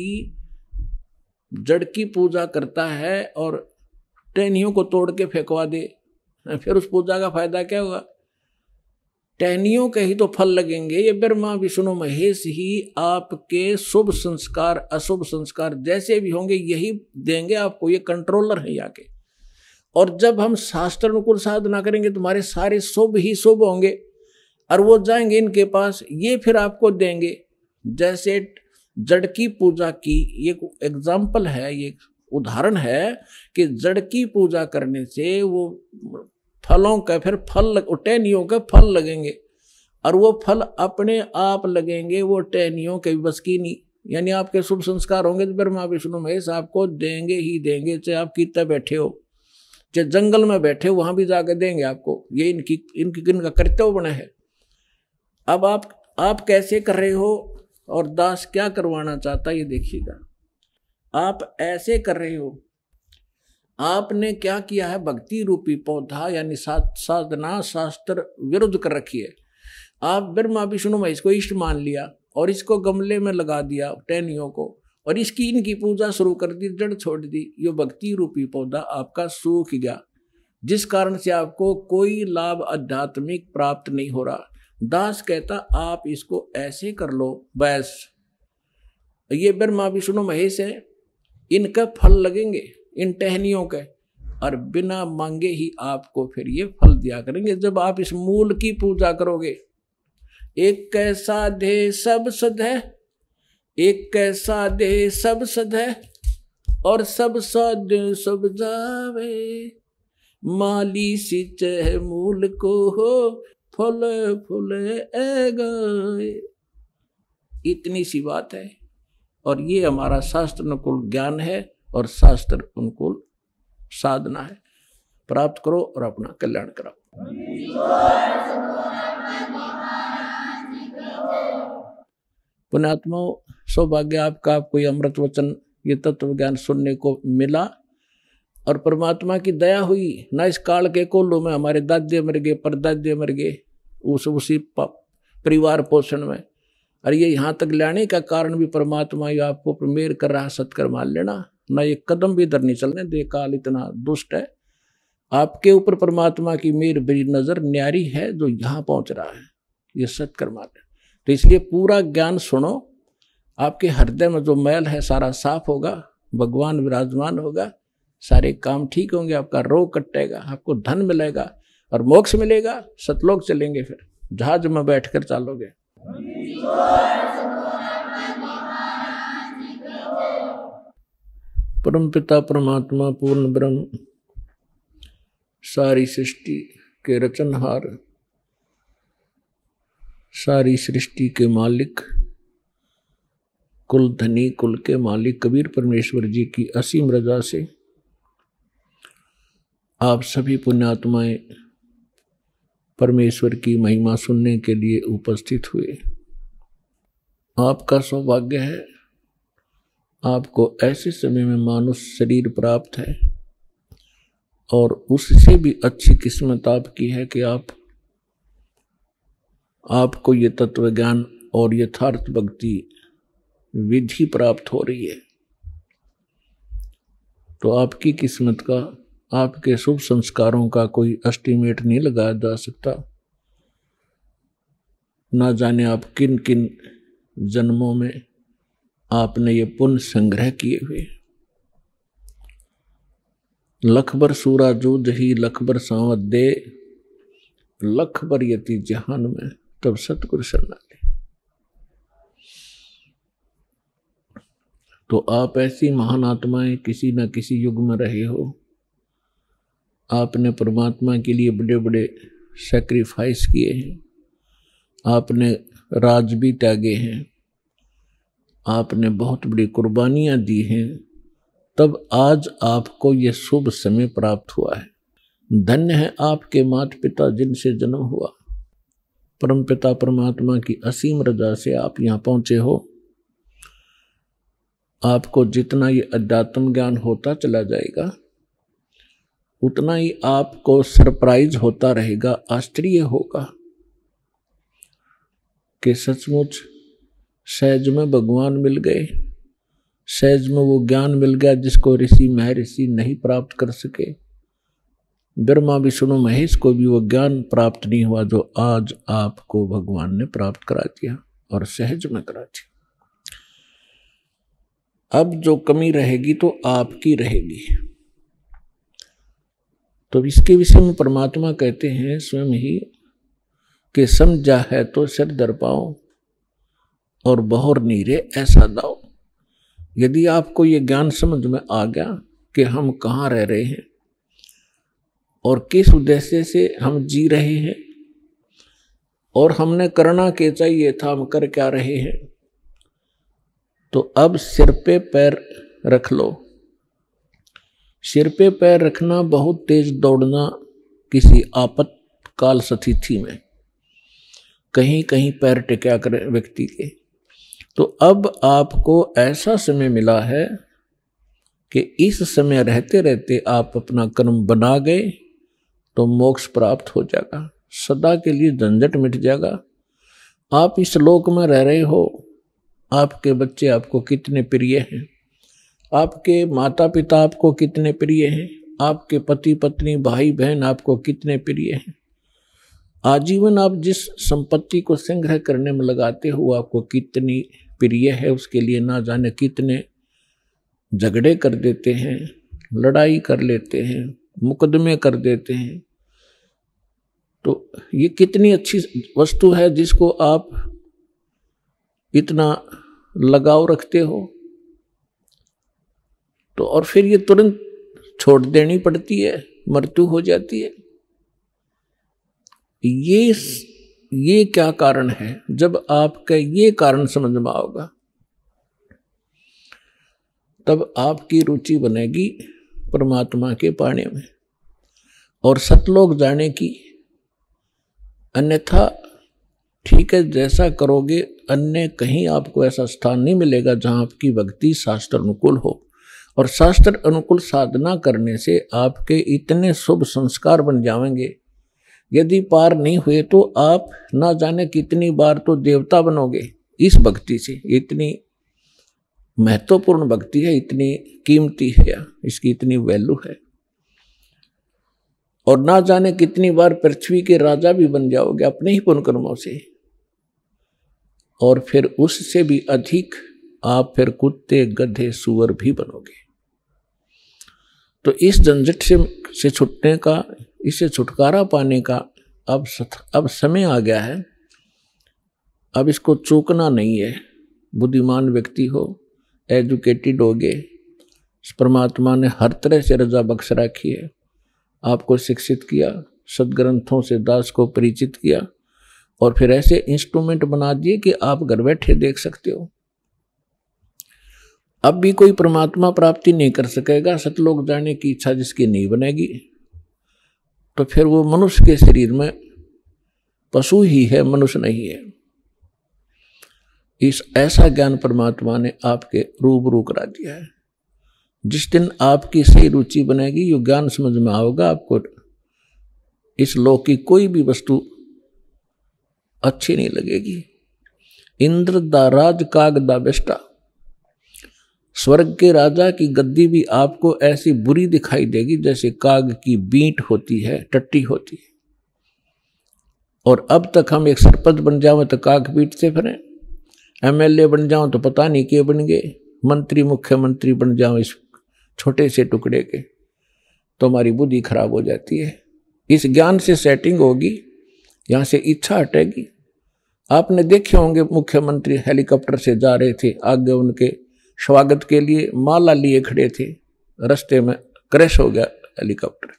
B: जड़ की पूजा करता है और टहनियों को तोड़ के फेंकवा दे फिर उस पूजा का फायदा क्या होगा टहनियों के ही तो फल लगेंगे ये ब्रह्मा विष्णु महेश ही आपके शुभ संस्कार अशुभ संस्कार जैसे भी होंगे यही देंगे आपको ये कंट्रोलर है आके और जब हम शास्त्र अनुकूल साधना करेंगे तुम्हारे सारे शुभ ही शुभ होंगे और वो जाएंगे इनके पास ये फिर आपको देंगे जैसे जड़ की पूजा की ये एग्जाम्पल है ये उदाहरण है कि जड़ की पूजा करने से वो फलों का फिर फल लग, टहनियों के फल लगेंगे और वो फल अपने आप लगेंगे वो टहनियों के बस की नहीं यानी आपके शुभ संस्कार होंगे तो ब्रह्मा विष्णु महेश आपको देंगे ही देंगे चाहे आप कितने बैठे हो चाहे जंगल में बैठे हो वहाँ भी जाके देंगे आपको ये इनकी इनकी इनका कर्तव्य बना है अब आप आप कैसे कर रहे हो और दास क्या करवाना चाहता ये देखिएगा आप ऐसे कर रहे हो आपने क्या किया है भक्ति रूपी पौधा यानी साधना शास्त्र विरुद्ध कर रखी है आप ब्रह्मा विष्णु महेश को इष्ट मान लिया और इसको गमले में लगा दिया टहनियों को और इसकी इनकी पूजा शुरू कर दी जड़ छोड़ दी ये भक्ति रूपी पौधा आपका सूख गया जिस कारण से आपको कोई लाभ आध्यात्मिक प्राप्त नहीं हो रहा दास कहता आप इसको ऐसे कर लो बस ये ब्रह्मा विष्णु महेश है इनका फल लगेंगे इन टहनियों के और बिना मांगे ही आपको फिर ये फल दिया करेंगे जब आप इस मूल की पूजा करोगे एक कैसा दे सब सद है एक कैसा दे सब सद है और सब सद सब जावे माली सिंच मूल को हो फुल फुल गए इतनी सी बात है और ये हमारा शास्त्र अनुकूल ज्ञान है और शास्त्र अनुकूल साधना है प्राप्त करो और अपना कल्याण कराओ पुण्यात्मा सौभाग्य आपका कोई अमृत वचन ये तत्व ज्ञान सुनने को मिला और परमात्मा की दया हुई ना इस काल के कोल्लू में हमारे दादे मर गए परदादे मर गए उस उसी परिवार पोषण में और ये यहाँ तक लाने का कारण भी परमात्मा ही आपको प्रमेर कर रहा सतकर मान लेना ना ये कदम भी इधर नहीं चलने दे काल इतना दुष्ट है आपके ऊपर परमात्मा की मेर बड़ी नज़र न्यारी है जो यहाँ पहुँच रहा है ये सत्कर्मा है तो इसलिए पूरा ज्ञान सुनो आपके हृदय में जो मैल है सारा साफ होगा भगवान विराजमान होगा सारे काम ठीक होंगे आपका रोग कटेगा आपको धन मिलेगा और मोक्ष मिलेगा सतलोक चलेंगे फिर जहाज में बैठकर चालोगे परम पिता परमात्मा पूर्ण ब्रह्म सारी सृष्टि के रचनहार सारी सृष्टि के मालिक कुल धनी कुल के मालिक कबीर परमेश्वर जी की असीम रजा से आप सभी पुण्यात्माएं परमेश्वर की महिमा सुनने के लिए उपस्थित हुए आपका सौभाग्य है आपको ऐसे समय में मानुष शरीर प्राप्त है और उससे भी अच्छी किस्मत आपकी है कि आप आपको ये तत्व ज्ञान और यथार्थ भक्ति विधि प्राप्त हो रही है तो आपकी किस्मत का आपके शुभ संस्कारों का कोई एस्टिमेट नहीं लगाया जा सकता ना जाने आप किन किन जन्मों में आपने ये पुण्य संग्रह किए हुए लखबर जो जही लखबर सावत दे लखबर यति जहान में तब सतगुरु शरणाली तो आप ऐसी महान आत्माएं किसी न किसी युग में रहे हो आपने परमात्मा के लिए बड़े बड़े सेक्रीफाइस किए हैं आपने राज भी त्यागे हैं आपने बहुत बड़ी कुर्बानियाँ दी हैं तब आज आपको ये शुभ समय प्राप्त हुआ है धन्य है आपके माता पिता जिनसे जन्म हुआ परम पिता परमात्मा की असीम रजा से आप यहाँ पहुँचे हो आपको जितना ये अध्यात्म ज्ञान होता चला जाएगा उतना ही आपको सरप्राइज होता रहेगा आश्चर्य होगा कि सचमुच सहज में भगवान मिल गए सहज में वो ज्ञान मिल गया जिसको ऋषि महर्षि नहीं प्राप्त कर सके ब्रह्मा विष्णु महेश को भी वो ज्ञान प्राप्त नहीं हुआ जो आज आपको भगवान ने प्राप्त करा दिया और सहज में करा दिया अब जो कमी रहेगी तो आपकी रहेगी तो इसके विषय में परमात्मा कहते हैं स्वयं ही कि समझा है तो सिर दर पाओ और बहोर नीरे ऐसा दाओ यदि आपको ये ज्ञान समझ में आ गया कि हम कहाँ रह रहे हैं और किस उद्देश्य से हम जी रहे हैं और हमने करना के चाहिए था हम कर क्या रहे हैं तो अब सिर पे पैर रख लो सिर पे पैर रखना बहुत तेज दौड़ना किसी आपत्तकाल स्थिति में कहीं कहीं पैर टिका कर व्यक्ति के तो अब आपको ऐसा समय मिला है कि इस समय रहते रहते आप अपना कर्म बना गए तो मोक्ष प्राप्त हो जाएगा सदा के लिए झंझट मिट जाएगा आप इस लोक में रह रहे हो आपके बच्चे आपको कितने प्रिय हैं आपके माता पिता आपको कितने प्रिय हैं आपके पति पत्नी भाई बहन आपको कितने प्रिय हैं आजीवन आप जिस संपत्ति को संग्रह करने में लगाते हो आपको कितनी प्रिय है उसके लिए ना जाने कितने झगड़े कर देते हैं लड़ाई कर लेते हैं मुकदमे कर देते हैं तो ये कितनी अच्छी वस्तु है जिसको आप इतना लगाव रखते हो तो और फिर ये तुरंत छोड़ देनी पड़ती है मृत्यु हो जाती है ये ये क्या कारण है जब आपका ये कारण समझ में आओगा तब आपकी रुचि बनेगी परमात्मा के पाने में और सतलोक जाने की अन्यथा ठीक है जैसा करोगे अन्य कहीं आपको ऐसा स्थान नहीं मिलेगा जहां आपकी भक्ति शास्त्र अनुकूल हो और शास्त्र अनुकूल साधना करने से आपके इतने शुभ संस्कार बन जाएंगे यदि पार नहीं हुए तो आप ना जाने कितनी बार तो देवता बनोगे इस भक्ति से इतनी महत्वपूर्ण भक्ति है इतनी कीमती है इसकी इतनी वैल्यू है और ना जाने कितनी बार पृथ्वी के राजा भी बन जाओगे अपने ही पुनकर्मों से और फिर उससे भी अधिक आप फिर कुत्ते गधे सुअर भी बनोगे तो इस झंझट से से छुटने का इसे छुटकारा पाने का अब अब समय आ गया है अब इसको चूकना नहीं है बुद्धिमान व्यक्ति हो एजुकेटेड हो गए परमात्मा ने हर तरह से रजा बख्श रखी है आपको शिक्षित किया सदग्रंथों से दास को परिचित किया और फिर ऐसे इंस्ट्रूमेंट बना दिए कि आप घर बैठे देख सकते हो अब भी कोई परमात्मा प्राप्ति नहीं कर सकेगा सतलोक जाने की इच्छा जिसकी नहीं बनेगी तो फिर वो मनुष्य के शरीर में पशु ही है मनुष्य नहीं है इस ऐसा ज्ञान परमात्मा ने आपके रूबरू करा दिया है जिस दिन आपकी सही रुचि बनेगी यो ज्ञान समझ में आओगा आपको इस लोक की कोई भी वस्तु अच्छी नहीं लगेगी इंद्र दा राज काग दा बेष्टा स्वर्ग के राजा की गद्दी भी आपको ऐसी बुरी दिखाई देगी जैसे काग की बीट होती है टट्टी होती है और अब तक हम एक सरपंच बन जाओ तो काग पीटते फिरें एमएलए बन जाओ तो पता नहीं के बन गए मंत्री मुख्यमंत्री बन जाओ इस छोटे से टुकड़े के तो हमारी बुद्धि खराब हो जाती है इस ज्ञान से सेटिंग होगी यहाँ से इच्छा हटेगी आपने देखे होंगे मुख्यमंत्री हेलीकॉप्टर से जा रहे थे आगे उनके स्वागत के लिए माला लिए खड़े थे रास्ते में क्रैश हो गया हेलीकॉप्टर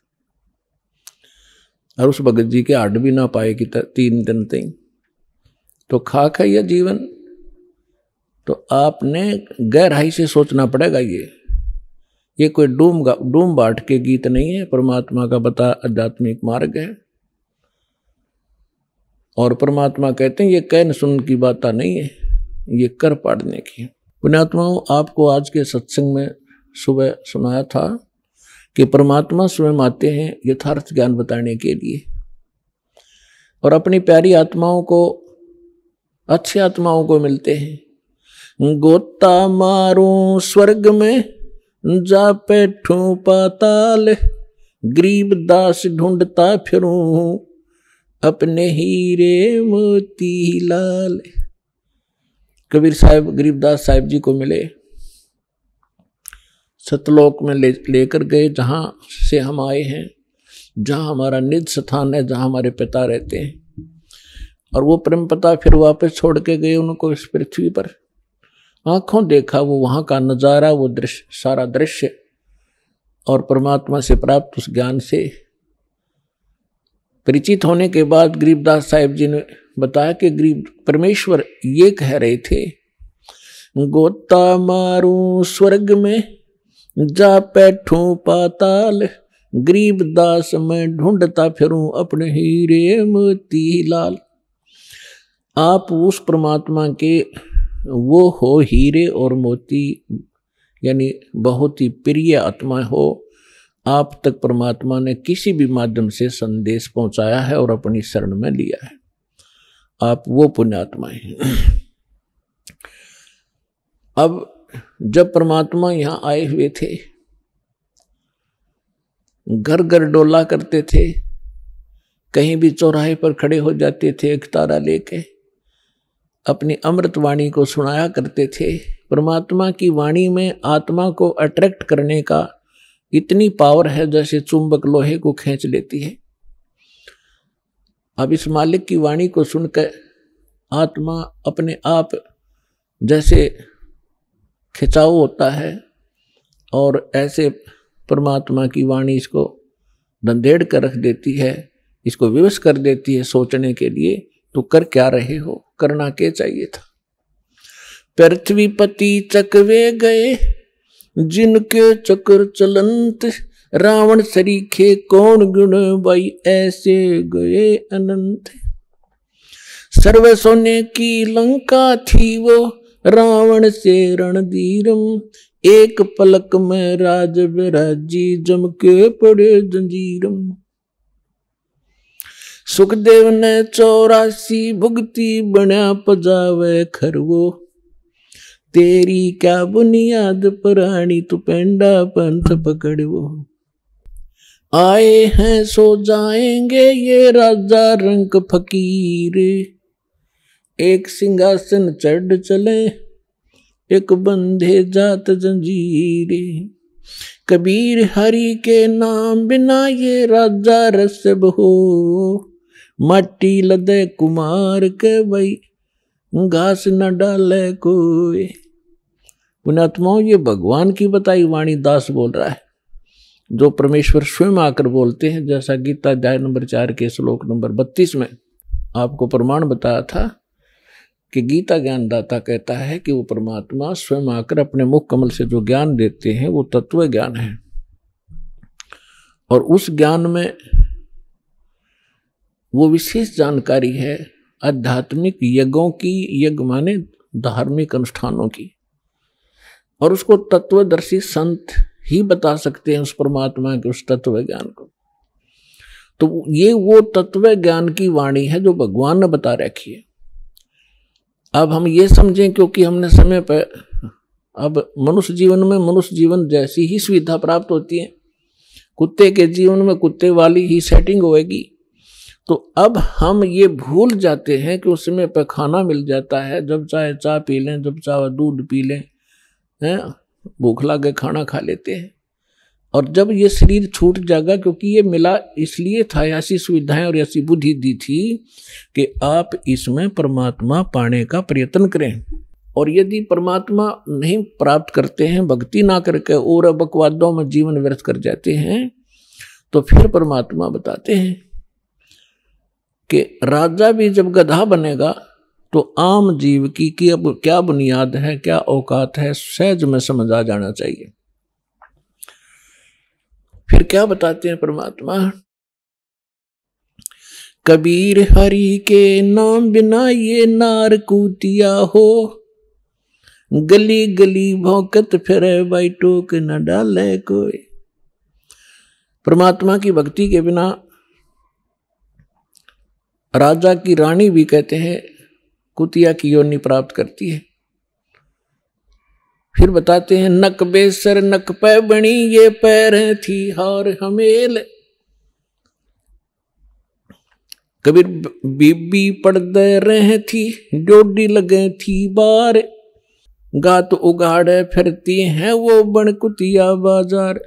B: और उस भगत जी के हड भी ना पाए कि तीन दिन तक तो खा खा यह जीवन तो आपने गहराई से सोचना पड़ेगा ये ये कोई डूम डूम बाट के गीत नहीं है परमात्मा का बता आध्यात्मिक मार्ग है और परमात्मा कहते हैं ये कहन सुन की बात नहीं है ये कर पाड़ने की है पुण्यात्माओं आपको आज के सत्संग में सुबह सुनाया था कि परमात्मा स्वयं आते हैं यथार्थ ज्ञान बताने के लिए और अपनी प्यारी आत्माओं को अच्छी आत्माओं को मिलते हैं गोता मारूं स्वर्ग में जा बैठू पाताल गरीब दास ढूंढता फिरूं अपने हीरे मोती लाल कबीर साहब गरीबदास साहिब जी को मिले सतलोक में ले लेकर गए जहाँ से हम आए हैं जहाँ हमारा निज स्थान है जहाँ हमारे पिता रहते हैं और वो प्रेम पता फिर वापस छोड़ के गए उनको इस पृथ्वी पर आँखों देखा वो वहाँ का नज़ारा वो दृश्य सारा दृश्य और परमात्मा से प्राप्त उस ज्ञान से परिचित होने के बाद गरीबदास साहिब जी ने बताया कि गरीब परमेश्वर ये कह रहे थे गोता मारू स्वर्ग में जा बैठू पाताल गरीब दास में ढूंढता फिरूं अपने हीरे मोती लाल आप उस परमात्मा के वो हो हीरे और मोती यानी बहुत ही प्रिय आत्मा हो आप तक परमात्मा ने किसी भी माध्यम से संदेश पहुंचाया है और अपनी शरण में लिया है आप वो पुण्यात्मा हैं अब जब परमात्मा यहाँ आए हुए थे घर घर डोला करते थे कहीं भी चौराहे पर खड़े हो जाते थे एक तारा लेके अपनी अमृत वाणी को सुनाया करते थे परमात्मा की वाणी में आत्मा को अट्रैक्ट करने का इतनी पावर है जैसे चुंबक लोहे को खींच लेती है अब इस मालिक की वाणी को सुनकर आत्मा अपने आप जैसे खिंचाव होता है और ऐसे परमात्मा की वाणी इसको दंदेड़ कर रख देती है इसको विवश कर देती है सोचने के लिए तो कर क्या रहे हो करना के चाहिए था पृथ्वीपति चकवे गए जिनके चक्र चलंत रावण सरीखे कौन गुण भाई ऐसे गए अनंत सर्व सोने की लंका थी वो रावण से रणधीरम एक पलक में राज विराजी जम के पड़े जंजीरम सुखदेव ने चौरासी भुगती बना पजावे खरवो तेरी क्या बुनियाद पराणी तू पेंडा पंथ पकड़वो आए हैं सो जाएंगे ये राजा रंग फकीर एक सिंहासन चढ़ चले एक बंधे जात जंजीर कबीर हरि के नाम बिना ये राजा रस हो मट्टी लदे कुमार के भाई घास न डाले कोई पुणात्माओं ये भगवान की बताई वाणी दास बोल रहा है जो परमेश्वर स्वयं आकर बोलते हैं जैसा गीता अध्याय नंबर चार के श्लोक नंबर बत्तीस में आपको प्रमाण बताया था कि गीता ज्ञानदाता कहता है कि वो परमात्मा स्वयं आकर अपने मुख कमल से जो ज्ञान देते हैं वो तत्व ज्ञान है और उस ज्ञान में वो विशेष जानकारी है आध्यात्मिक यज्ञों की यज्ञ माने धार्मिक अनुष्ठानों की और उसको तत्वदर्शी संत ही बता सकते हैं उस परमात्मा के उस तत्व ज्ञान को तो ये वो तत्व ज्ञान की वाणी है जो भगवान ने बता रखी है अब हम ये समझें क्योंकि हमने समय पर अब मनुष्य जीवन में मनुष्य जीवन जैसी ही सुविधा प्राप्त होती है कुत्ते के जीवन में कुत्ते वाली ही सेटिंग होएगी तो अब हम ये भूल जाते हैं कि उस समय पर खाना मिल जाता है जब चाहे चाय पी लें जब चाहे दूध पी लें हैं भूख लगे खाना खा लेते हैं और जब ये शरीर छूट जाएगा क्योंकि ये मिला इसलिए था ऐसी सुविधाएं और ऐसी बुद्धि दी थी कि आप इसमें परमात्मा पाने का प्रयत्न करें और यदि परमात्मा नहीं प्राप्त करते हैं भक्ति ना करके और बकवादों में जीवन व्यर्थ कर जाते हैं तो फिर परमात्मा बताते हैं कि राजा भी जब गधा बनेगा तो आम जीव की कि अब क्या बुनियाद है क्या औकात है सहज में समझ आ जाना चाहिए फिर क्या बताते हैं परमात्मा कबीर हरि के नाम बिना ये नार कूतिया हो गली गली भौकत फिर भाई टोक न डाले कोई परमात्मा की भक्ति के बिना राजा की रानी भी कहते हैं कुतिया की योनि प्राप्त करती है फिर बताते हैं नक बेसर नक पै बनी ये पैर थी हार हमेल कबीर बीबी पड़द रह थी डोडी लगे थी बार गात उगाड़े फिरती हैं वो बन कुतिया बाजार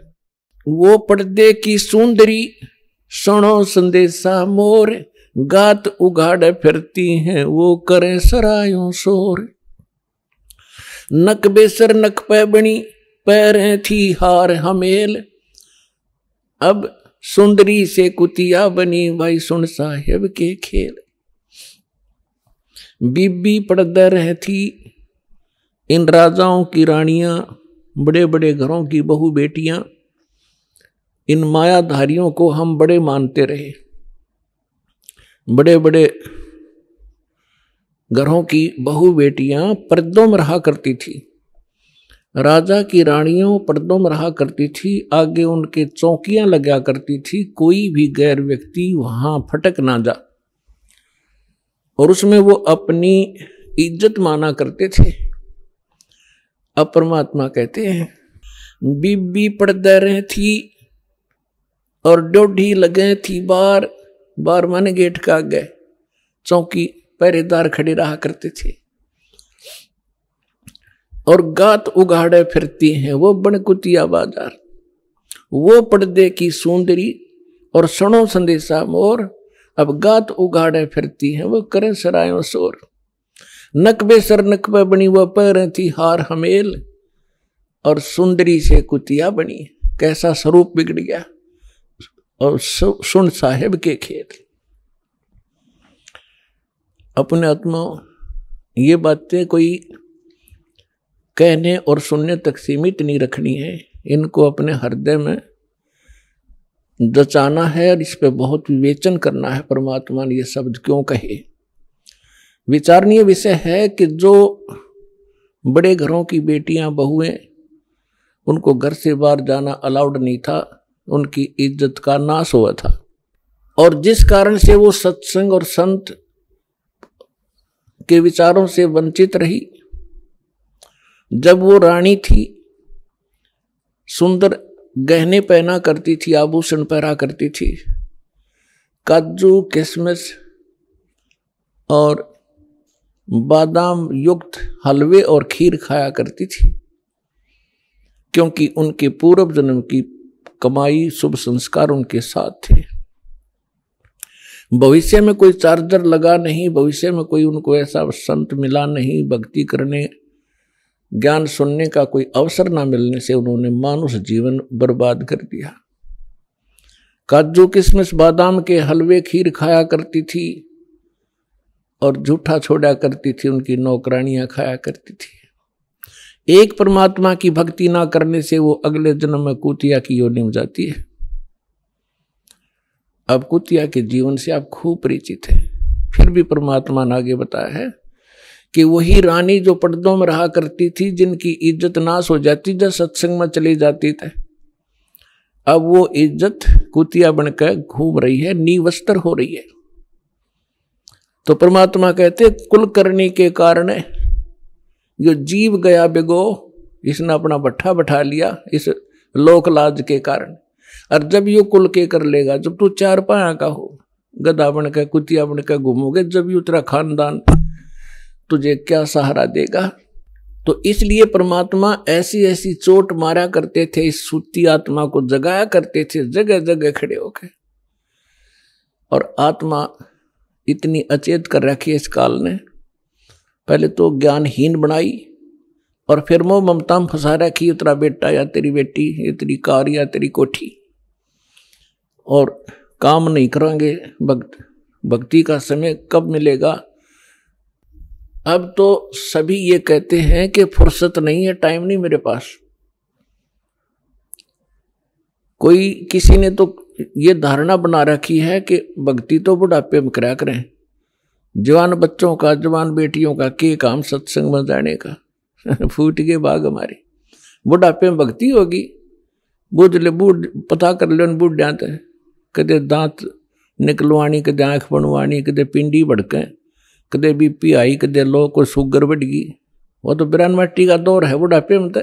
B: वो पर्दे की सुंदरी सुनो संदेशा मोर गात उगाड़े फिरती हैं वो करे सरायों शोर नक बेसर नक पैबणी पैरें थी हार हमेल अब सुंदरी से कुतिया बनी भाई सुन साहेब के खेल बीबी रह रहती इन राजाओं की रानियां बड़े बड़े घरों की बहु बेटियां इन मायाधारियों को हम बड़े मानते रहे बड़े बड़े घरों की बहु बेटियां पर्दों में रहा करती थी राजा की रानियों पर्दों में रहा करती थी आगे उनके चौकियां लगा करती थी कोई भी गैर व्यक्ति वहां फटक ना जा और उसमें वो अपनी इज्जत माना करते थे अपरमात्मा कहते हैं बीबी पड़ रहे थी और डोढ़ी लगे थी बार बार मन गेट का आगे चौकी पहरेदार खड़े रहा करते थे और गात उगाड़े फिरती हैं वो बनकुतिया बाजार वो पर्दे की सुंदरी और सणो संदेशा मोर अब गात उगाड़े फिरती हैं वो करें सरायों शोर नकबे सर नकबे बनी वह पैर थी हार हमेल और सुंदरी से कुतिया बनी कैसा स्वरूप बिगड़ गया और सुन साहेब के खेत अपने आत्मा ये बातें कोई कहने और सुनने तक सीमित नहीं रखनी है इनको अपने हृदय में जचाना है और इस पर बहुत विवेचन करना है परमात्मा ने ये शब्द क्यों कहे विचारणीय विषय है कि जो बड़े घरों की बेटियां बहुएं उनको घर से बाहर जाना अलाउड नहीं था उनकी इज्जत का नाश हुआ था और जिस कारण से वो सत्संग और संत के विचारों से वंचित रही जब वो रानी थी सुंदर गहने पहना करती थी आभूषण पहरा करती थी काजू किशमिश और बादाम युक्त हलवे और खीर खाया करती थी क्योंकि उनके पूर्व जन्म की कमाई शुभ संस्कार उनके साथ थे भविष्य में कोई चार्जर लगा नहीं भविष्य में कोई उनको ऐसा संत मिला नहीं भक्ति करने ज्ञान सुनने का कोई अवसर ना मिलने से उन्होंने मानुष जीवन बर्बाद कर दिया काजू किशमिश बादाम के हलवे खीर खाया करती थी और झूठा छोड़ा करती थी उनकी नौकरानियां खाया करती थी एक परमात्मा की भक्ति ना करने से वो अगले जन्म में कुतिया की ओर निम जाती है अब कुतिया के जीवन से आप खूब परिचित हैं फिर भी परमात्मा ने आगे बताया है कि वही रानी जो पर्दों में रहा करती थी जिनकी इज्जत नाश हो जाती जब सत्संग में चली जाती थी अब वो इज्जत कुतिया बनकर घूम रही है नीवस्त्र हो रही है तो परमात्मा कहते कुल के कारण जो जीव गया बेगो इसने अपना भट्ठा बैठा लिया इस लोकलाज के कारण और जब यू कुल के कर लेगा जब तू चार पाया का हो गदा बन के कुतिया बन के घूमोगे जब यू तेरा खानदान तुझे क्या सहारा देगा तो इसलिए परमात्मा ऐसी ऐसी चोट मारा करते थे इस सूती आत्मा को जगाया करते थे जगह जगह खड़े होके और आत्मा इतनी अचेत कर रखी है इस काल ने पहले तो ज्ञानहीन बनाई और फिर मोह ममता में फंसा रखी तेरा बेटा या तेरी बेटी ये तेरी कार या तेरी कोठी और काम नहीं करेंगे भक्त भक्ति का समय कब मिलेगा अब तो सभी ये कहते हैं कि फुर्सत नहीं है टाइम नहीं मेरे पास कोई किसी ने तो ये धारणा बना रखी है कि भक्ति तो बुढ़ापे में कराया करें जवान बच्चों का जवान बेटियों का के काम सत्संग में जाने का [laughs] फूट के बाघ हमारे बुढ़ापे में भक्ति होगी बुझ ले बूढ़ पता कर ले बूढ़ जाते कदे दांत निकलवानी कदे आँख बनवानी कदे पिंडी भड़के कदे पी आई कदे लो को शुगर बढ़ गई वो तो बिरान मट्टी का दौर है बुढ़ापे में तो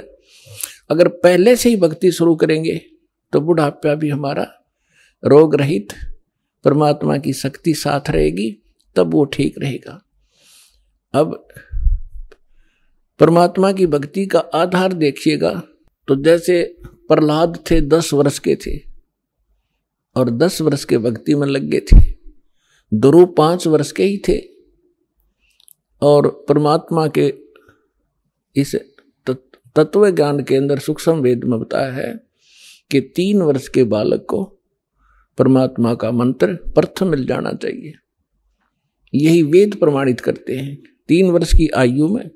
B: अगर पहले से ही भक्ति शुरू करेंगे तो बुढ़ापा भी हमारा रोग रहित परमात्मा की शक्ति साथ रहेगी तब वो ठीक रहेगा अब परमात्मा की भक्ति का आधार देखिएगा तो जैसे प्रहलाद थे दस वर्ष के थे और दस वर्ष के भक्ति में लग गए थे दुरु पांच वर्ष के ही थे और परमात्मा के इस तत्व ज्ञान के अंदर सूक्ष्म वेद में बताया है कि तीन वर्ष के बालक को परमात्मा का मंत्र प्रथ मिल जाना चाहिए यही वेद प्रमाणित करते हैं तीन वर्ष की आयु में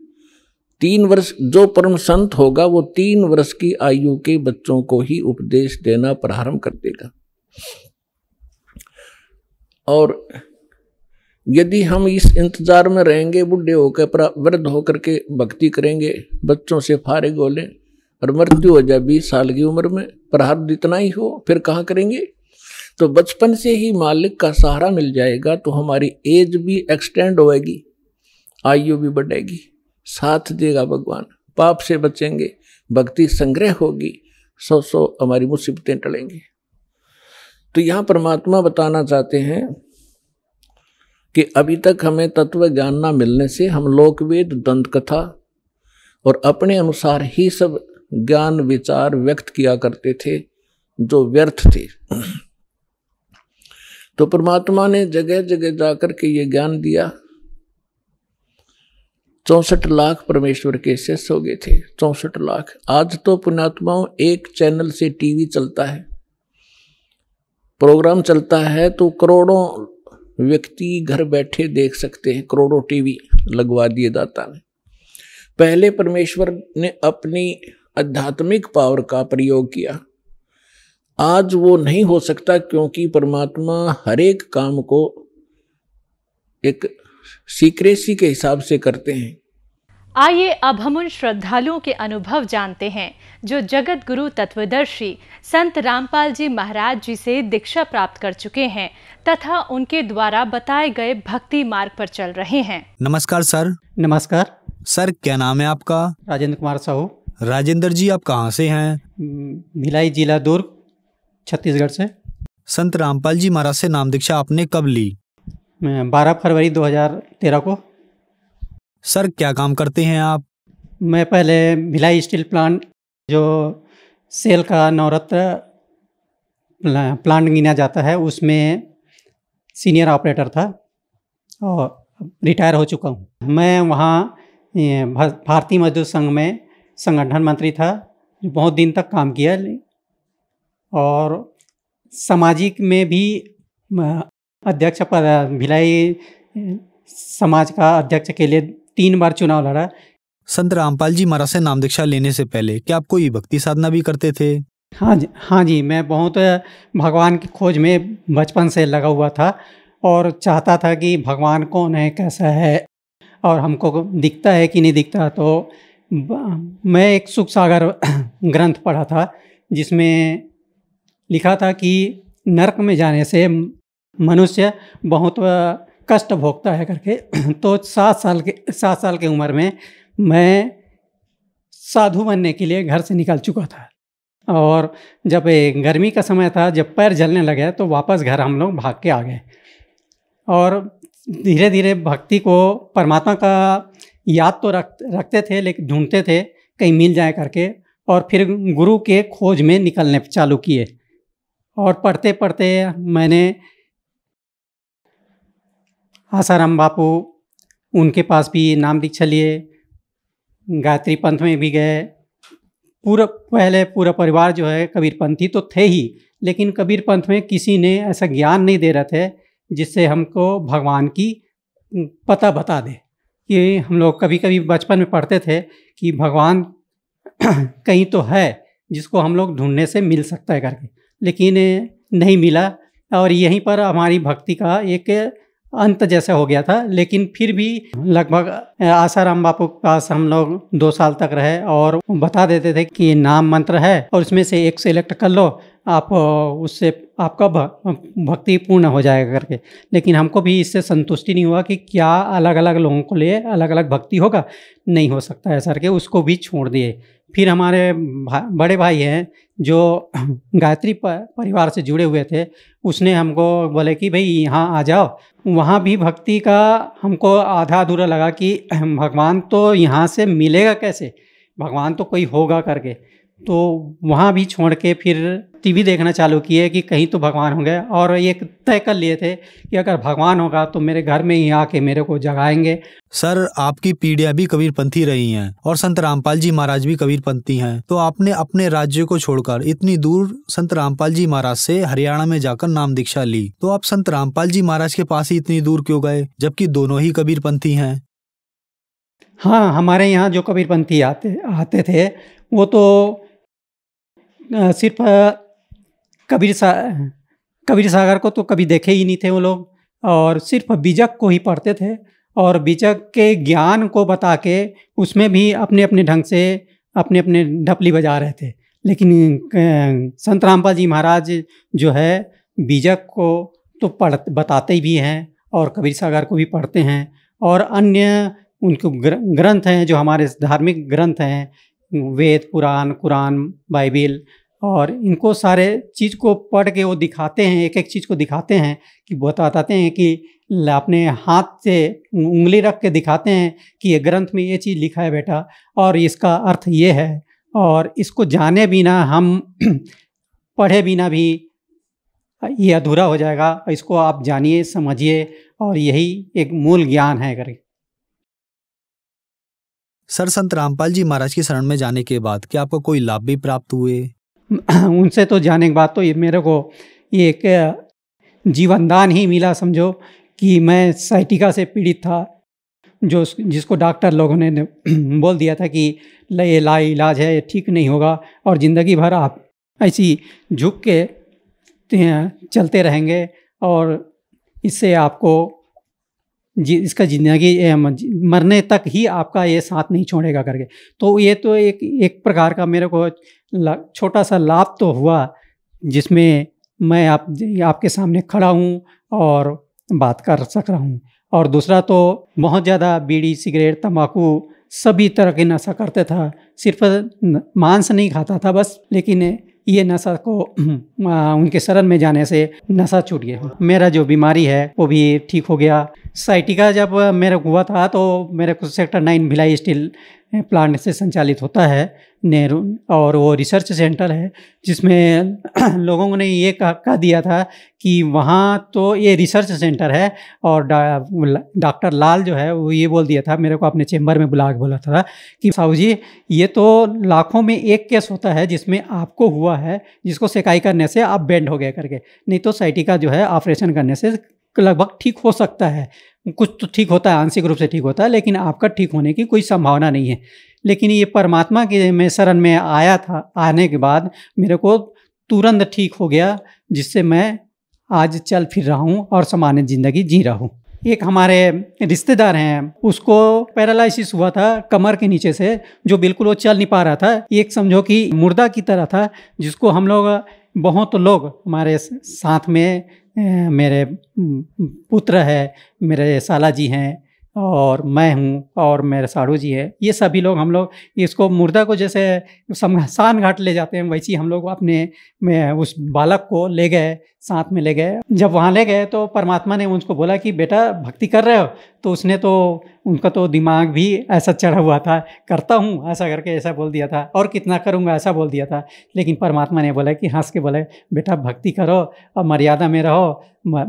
B: तीन वर्ष जो परम संत होगा वो तीन वर्ष की आयु के बच्चों को ही उपदेश देना प्रारंभ कर देगा और यदि हम इस इंतजार में रहेंगे बुढ़े होकर वृद्ध होकर के भक्ति करेंगे बच्चों से फारे गोले और मृत्यु हो जाए बीस साल की उम्र में प्रहार इतना ही हो फिर कहाँ करेंगे तो बचपन से ही मालिक का सहारा मिल जाएगा तो हमारी एज भी एक्सटेंड होएगी आयु भी बढ़ेगी साथ देगा भगवान पाप से बचेंगे भक्ति संग्रह होगी सौ सौ हमारी मुसीबतें टलेंगी तो यहाँ परमात्मा बताना चाहते हैं कि अभी तक हमें तत्व ज्ञान ना मिलने से हम लोकवेद दंत कथा और अपने अनुसार ही सब ज्ञान विचार व्यक्त किया करते थे जो व्यर्थ थे तो परमात्मा ने जगह जगह जाकर के ये ज्ञान दिया चौसठ लाख परमेश्वर के शिष्य हो गए थे चौसठ लाख आज तो पुण्यात्माओं एक चैनल से टीवी चलता है प्रोग्राम चलता है तो करोड़ों व्यक्ति घर बैठे देख सकते हैं करोड़ों टीवी लगवा दिए दाता ने पहले परमेश्वर ने अपनी आध्यात्मिक पावर का प्रयोग किया आज वो नहीं हो सकता क्योंकि परमात्मा हर एक काम को एक सीक्रेसी के हिसाब से करते हैं
A: आइए अब हम उन श्रद्धालुओं के अनुभव जानते हैं जो जगत गुरु तत्वदर्शी संत रामपाल जी महाराज जी से दीक्षा प्राप्त कर चुके हैं तथा उनके द्वारा बताए गए भक्ति मार्ग पर चल रहे हैं नमस्कार सर नमस्कार सर क्या नाम है आपका राजेंद्र कुमार साहू राजेंद्र जी आप कहाँ से हैं भिलाई जिला दुर्ग छत्तीसगढ़ से संत रामपाल जी महाराज से नाम दीक्षा आपने कब ली मैं बारह फरवरी 2013 को सर क्या काम करते हैं आप मैं पहले भिलाई स्टील प्लांट जो सेल का नवरत्न प्लांट गिना जाता है उसमें सीनियर ऑपरेटर था और रिटायर हो चुका हूँ मैं वहाँ भारतीय मजदूर संघ में संगठन मंत्री था बहुत दिन तक काम किया और सामाजिक में भी अध्यक्ष पद भिलाई समाज का अध्यक्ष के लिए तीन बार चुनाव लड़ा संत रामपाल जी महाराज से नाम दीक्षा लेने से पहले क्या आप कोई भक्ति साधना भी करते थे हाँ जी हाँ जी मैं बहुत भगवान की खोज में बचपन से लगा हुआ था और चाहता था कि भगवान कौन है कैसा है और हमको दिखता है कि नहीं दिखता तो मैं एक सुख सागर [clears throat] ग्रंथ पढ़ा था जिसमें लिखा था कि नरक में जाने से मनुष्य बहुत कष्ट भोगता है करके [clears throat] तो सात साल के सात साल की उम्र में मैं साधु बनने के लिए घर से निकल चुका था और जब गर्मी का समय था जब पैर जलने लगे तो वापस घर हम लोग भाग के आ गए और धीरे धीरे भक्ति को परमात्मा का याद तो रख रखते थे लेकिन ढूंढते थे कहीं मिल जाए करके और फिर गुरु के खोज में निकलने चालू किए और पढ़ते पढ़ते मैंने आसाराम बापू उनके पास भी नाम दीक्षा लिए गायत्री पंथ में भी गए पूरा पहले पूरा परिवार जो है कबीर पंथी तो थे ही लेकिन कबीर पंथ में किसी ने ऐसा ज्ञान नहीं दे रहे थे जिससे हमको भगवान की पता बता दे कि हम लोग कभी कभी बचपन में पढ़ते थे कि भगवान [clears throat] कहीं तो है जिसको हम लोग ढूंढने से मिल सकता है करके लेकिन नहीं मिला और यहीं पर हमारी भक्ति का एक अंत जैसा हो गया था लेकिन फिर भी लगभग आसाराम बापू के पास हम लोग दो साल तक रहे और बता देते थे कि नाम मंत्र है और उसमें से एक सेलेक्ट कर लो आप उससे आपका भक्ति पूर्ण हो जाएगा करके लेकिन हमको भी इससे संतुष्टि नहीं हुआ कि क्या अलग अलग लोगों को लिए अलग अलग भक्ति होगा नहीं हो सकता है सर के उसको भी छोड़ दिए फिर हमारे भा, बड़े भाई हैं जो [clears throat] गायत्री परिवार से जुड़े हुए थे उसने हमको बोले कि भाई यहाँ आ जाओ वहाँ भी भक्ति का हमको आधा अधूरा लगा कि [clears throat] भगवान तो यहाँ से मिलेगा कैसे भगवान तो कोई होगा करके तो वहाँ भी छोड़ के फिर टीवी देखना चालू किए कि कहीं तो भगवान होंगे और ये तय कर लिए थे कि अगर भगवान होगा तो मेरे घर में ही आके मेरे को जगाएंगे सर आपकी पीढ़ियाँ भी कबीरपंथी रही हैं और संत रामपाल जी महाराज भी कबीरपंथी हैं तो आपने अपने राज्य को छोड़कर इतनी दूर संत रामपाल जी महाराज से हरियाणा में जाकर नाम दीक्षा ली तो आप संत रामपाल जी महाराज के पास ही इतनी दूर क्यों गए जबकि दोनों ही कबीरपंथी हैं हाँ हमारे यहाँ जो कबीरपंथी आते आते थे वो तो सिर्फ कबीर सा कबीर सागर को तो कभी देखे ही नहीं थे वो लोग और सिर्फ बीजक को ही पढ़ते थे और बीजक के ज्ञान को बता के उसमें भी अपने अपने ढंग से अपने अपने ढपली बजा रहे थे लेकिन संत रामपाल जी महाराज जो है बीजक को तो पढ़ बताते भी हैं और कबीर सागर को भी पढ़ते हैं और अन्य उनके ग्रंथ हैं जो हमारे धार्मिक ग्रंथ हैं वेद पुराण कुरान बाइबिल और इनको सारे चीज़ को पढ़ के वो दिखाते हैं एक एक चीज़ को दिखाते हैं कि बहुत बताते हैं कि अपने हाथ से उंगली रख के दिखाते हैं कि ये ग्रंथ में ये चीज़ लिखा है बेटा और इसका अर्थ ये है और इसको जाने बिना हम [clears throat] पढ़े बिना भी ये अधूरा हो जाएगा इसको आप जानिए समझिए और यही एक मूल ज्ञान है करें सर संत रामपाल जी महाराज की शरण में जाने के बाद क्या आपको कोई लाभ भी प्राप्त हुए [clears throat] उनसे तो जाने के बाद तो ये मेरे को ये एक जीवनदान ही मिला समझो कि मैं साइटिका से पीड़ित था जो जिसको डॉक्टर लोगों ने [clears throat] बोल दिया था कि ये ला इलाज है ये ठीक नहीं होगा और ज़िंदगी भर आप ऐसी झुक के चलते रहेंगे और इससे आपको जी इसका ज़िंदगी मरने तक ही आपका ये साथ नहीं छोड़ेगा करके तो ये तो एक एक प्रकार का मेरे को छोटा सा लाभ तो हुआ जिसमें मैं आप आपके सामने खड़ा हूँ और बात कर सक रहा हूँ और दूसरा तो बहुत ज़्यादा बीड़ी सिगरेट तम्बाकू सभी तरह के नशा करते था सिर्फ मांस नहीं खाता था बस लेकिन ये नशा को उनके शरण में जाने से नशा छूट गया मेरा जो बीमारी है वो भी ठीक हो गया सोसाइटी का जब मेरा हुआ था तो मेरे को sector nine Bhilai steel plant से संचालित होता है नेहरू और वो रिसर्च सेंटर है जिसमें [clears throat] लोगों ने ये कह दिया था कि वहाँ तो ये रिसर्च सेंटर है और डॉक्टर डा, लाल जो है वो ये बोल दिया था मेरे को अपने चैम्बर में बुला के बोला था कि साहू जी ये तो लाखों में एक केस होता है जिसमें आपको हुआ है जिसको सिकाई करने से आप बैंड हो गए करके नहीं तो साइटिका जो है ऑपरेशन करने से लगभग ठीक हो सकता है कुछ तो ठीक होता है आंशिक रूप से ठीक होता है लेकिन आपका ठीक होने की कोई संभावना नहीं है लेकिन ये परमात्मा के मैं शरण में आया था आने के बाद मेरे को तुरंत ठीक हो गया जिससे मैं आज चल फिर रहा हूँ और सामान्य ज़िंदगी जी रहा हूँ एक हमारे रिश्तेदार हैं उसको पैरालिसिस हुआ था कमर के नीचे से जो बिल्कुल वो चल नहीं पा रहा था एक समझो कि मुर्दा की तरह था जिसको हम लोग बहुत लोग हमारे साथ में मेरे पुत्र है मेरे साला जी हैं और मैं हूँ और मेरे साढ़ू जी है ये सभी लोग हम लोग इसको मुर्दा को जैसे शमशान घाट ले जाते हैं ही हम लोग अपने में उस बालक को ले गए साथ में ले गए जब वहाँ ले गए तो परमात्मा ने उनको बोला कि बेटा भक्ति कर रहे हो तो उसने तो उनका तो दिमाग भी ऐसा चढ़ा हुआ था करता हूँ ऐसा करके ऐसा बोल दिया था और कितना करूँगा ऐसा बोल दिया था लेकिन परमात्मा ने बोला कि हंस के बोले बेटा भक्ति करो और मर्यादा में रहो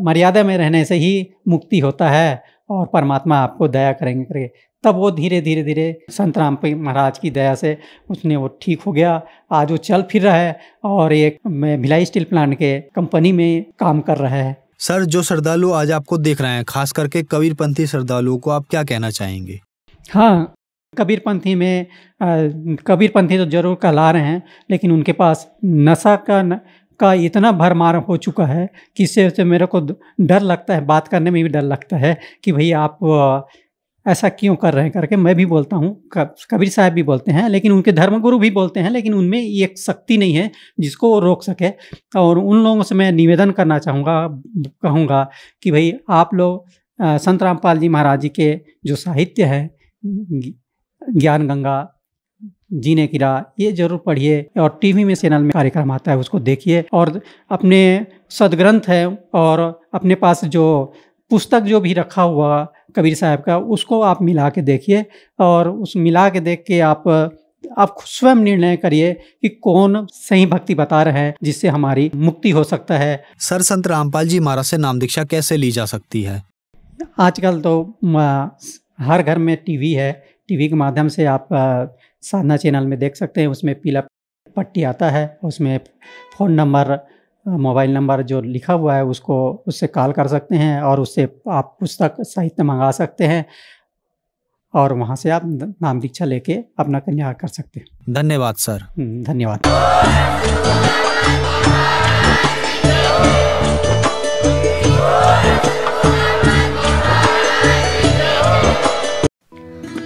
A: मर्यादा में रहने से ही मुक्ति होता है और परमात्मा आपको दया करेंगे करेंगे तब वो धीरे धीरे धीरे संत राम महाराज की दया से उसने वो ठीक हो गया आज वो चल फिर रहा है और एक भिलाई स्टील प्लांट के कंपनी में काम कर रहा है सर जो श्रद्धालु आज आपको देख रहे हैं खास करके कबीरपंथी श्रद्धालुओं को आप क्या कहना चाहेंगे हाँ कबीरपंथी में कबीरपंथी तो जरूर कहला रहे हैं लेकिन उनके पास नशा का न, का इतना भरमार हो चुका है कि इससे से तो मेरे को डर लगता है बात करने में भी डर लगता है कि भाई आप ऐसा क्यों कर रहे हैं करके मैं भी बोलता हूँ कबीर साहब भी बोलते हैं लेकिन उनके धर्मगुरु भी बोलते हैं लेकिन उनमें ये शक्ति नहीं है जिसको वो रोक सके और उन लोगों से मैं निवेदन करना चाहूँगा कहूँगा कि भाई आप लोग संत रामपाल जी महाराज जी के जो साहित्य है ज्ञान गंगा जीने की राह ये जरूर पढ़िए और टीवी में चैनल में कार्यक्रम आता है उसको देखिए और अपने सदग्रंथ है और अपने पास जो पुस्तक जो भी रखा हुआ कबीर साहब का उसको आप मिला के देखिए और उस मिला के देख के आप आप स्वयं निर्णय करिए कि कौन सही भक्ति बता रहे हैं जिससे हमारी मुक्ति हो सकता है सर संत रामपाल जी महाराज से नाम दीक्षा कैसे ली जा सकती है आजकल तो हर घर में टीवी है टीवी के माध्यम से आप साधना चैनल में देख सकते हैं उसमें पीला पट्टी आता है उसमें फ़ोन नंबर मोबाइल नंबर जो लिखा हुआ है उसको उससे कॉल कर सकते हैं और उससे आप पुस्तक साहित्य मंगा सकते हैं और वहाँ से आप नाम दीक्षा लेके अपना कन्या कर सकते हैं धन्यवाद सर हम्म, धन्यवाद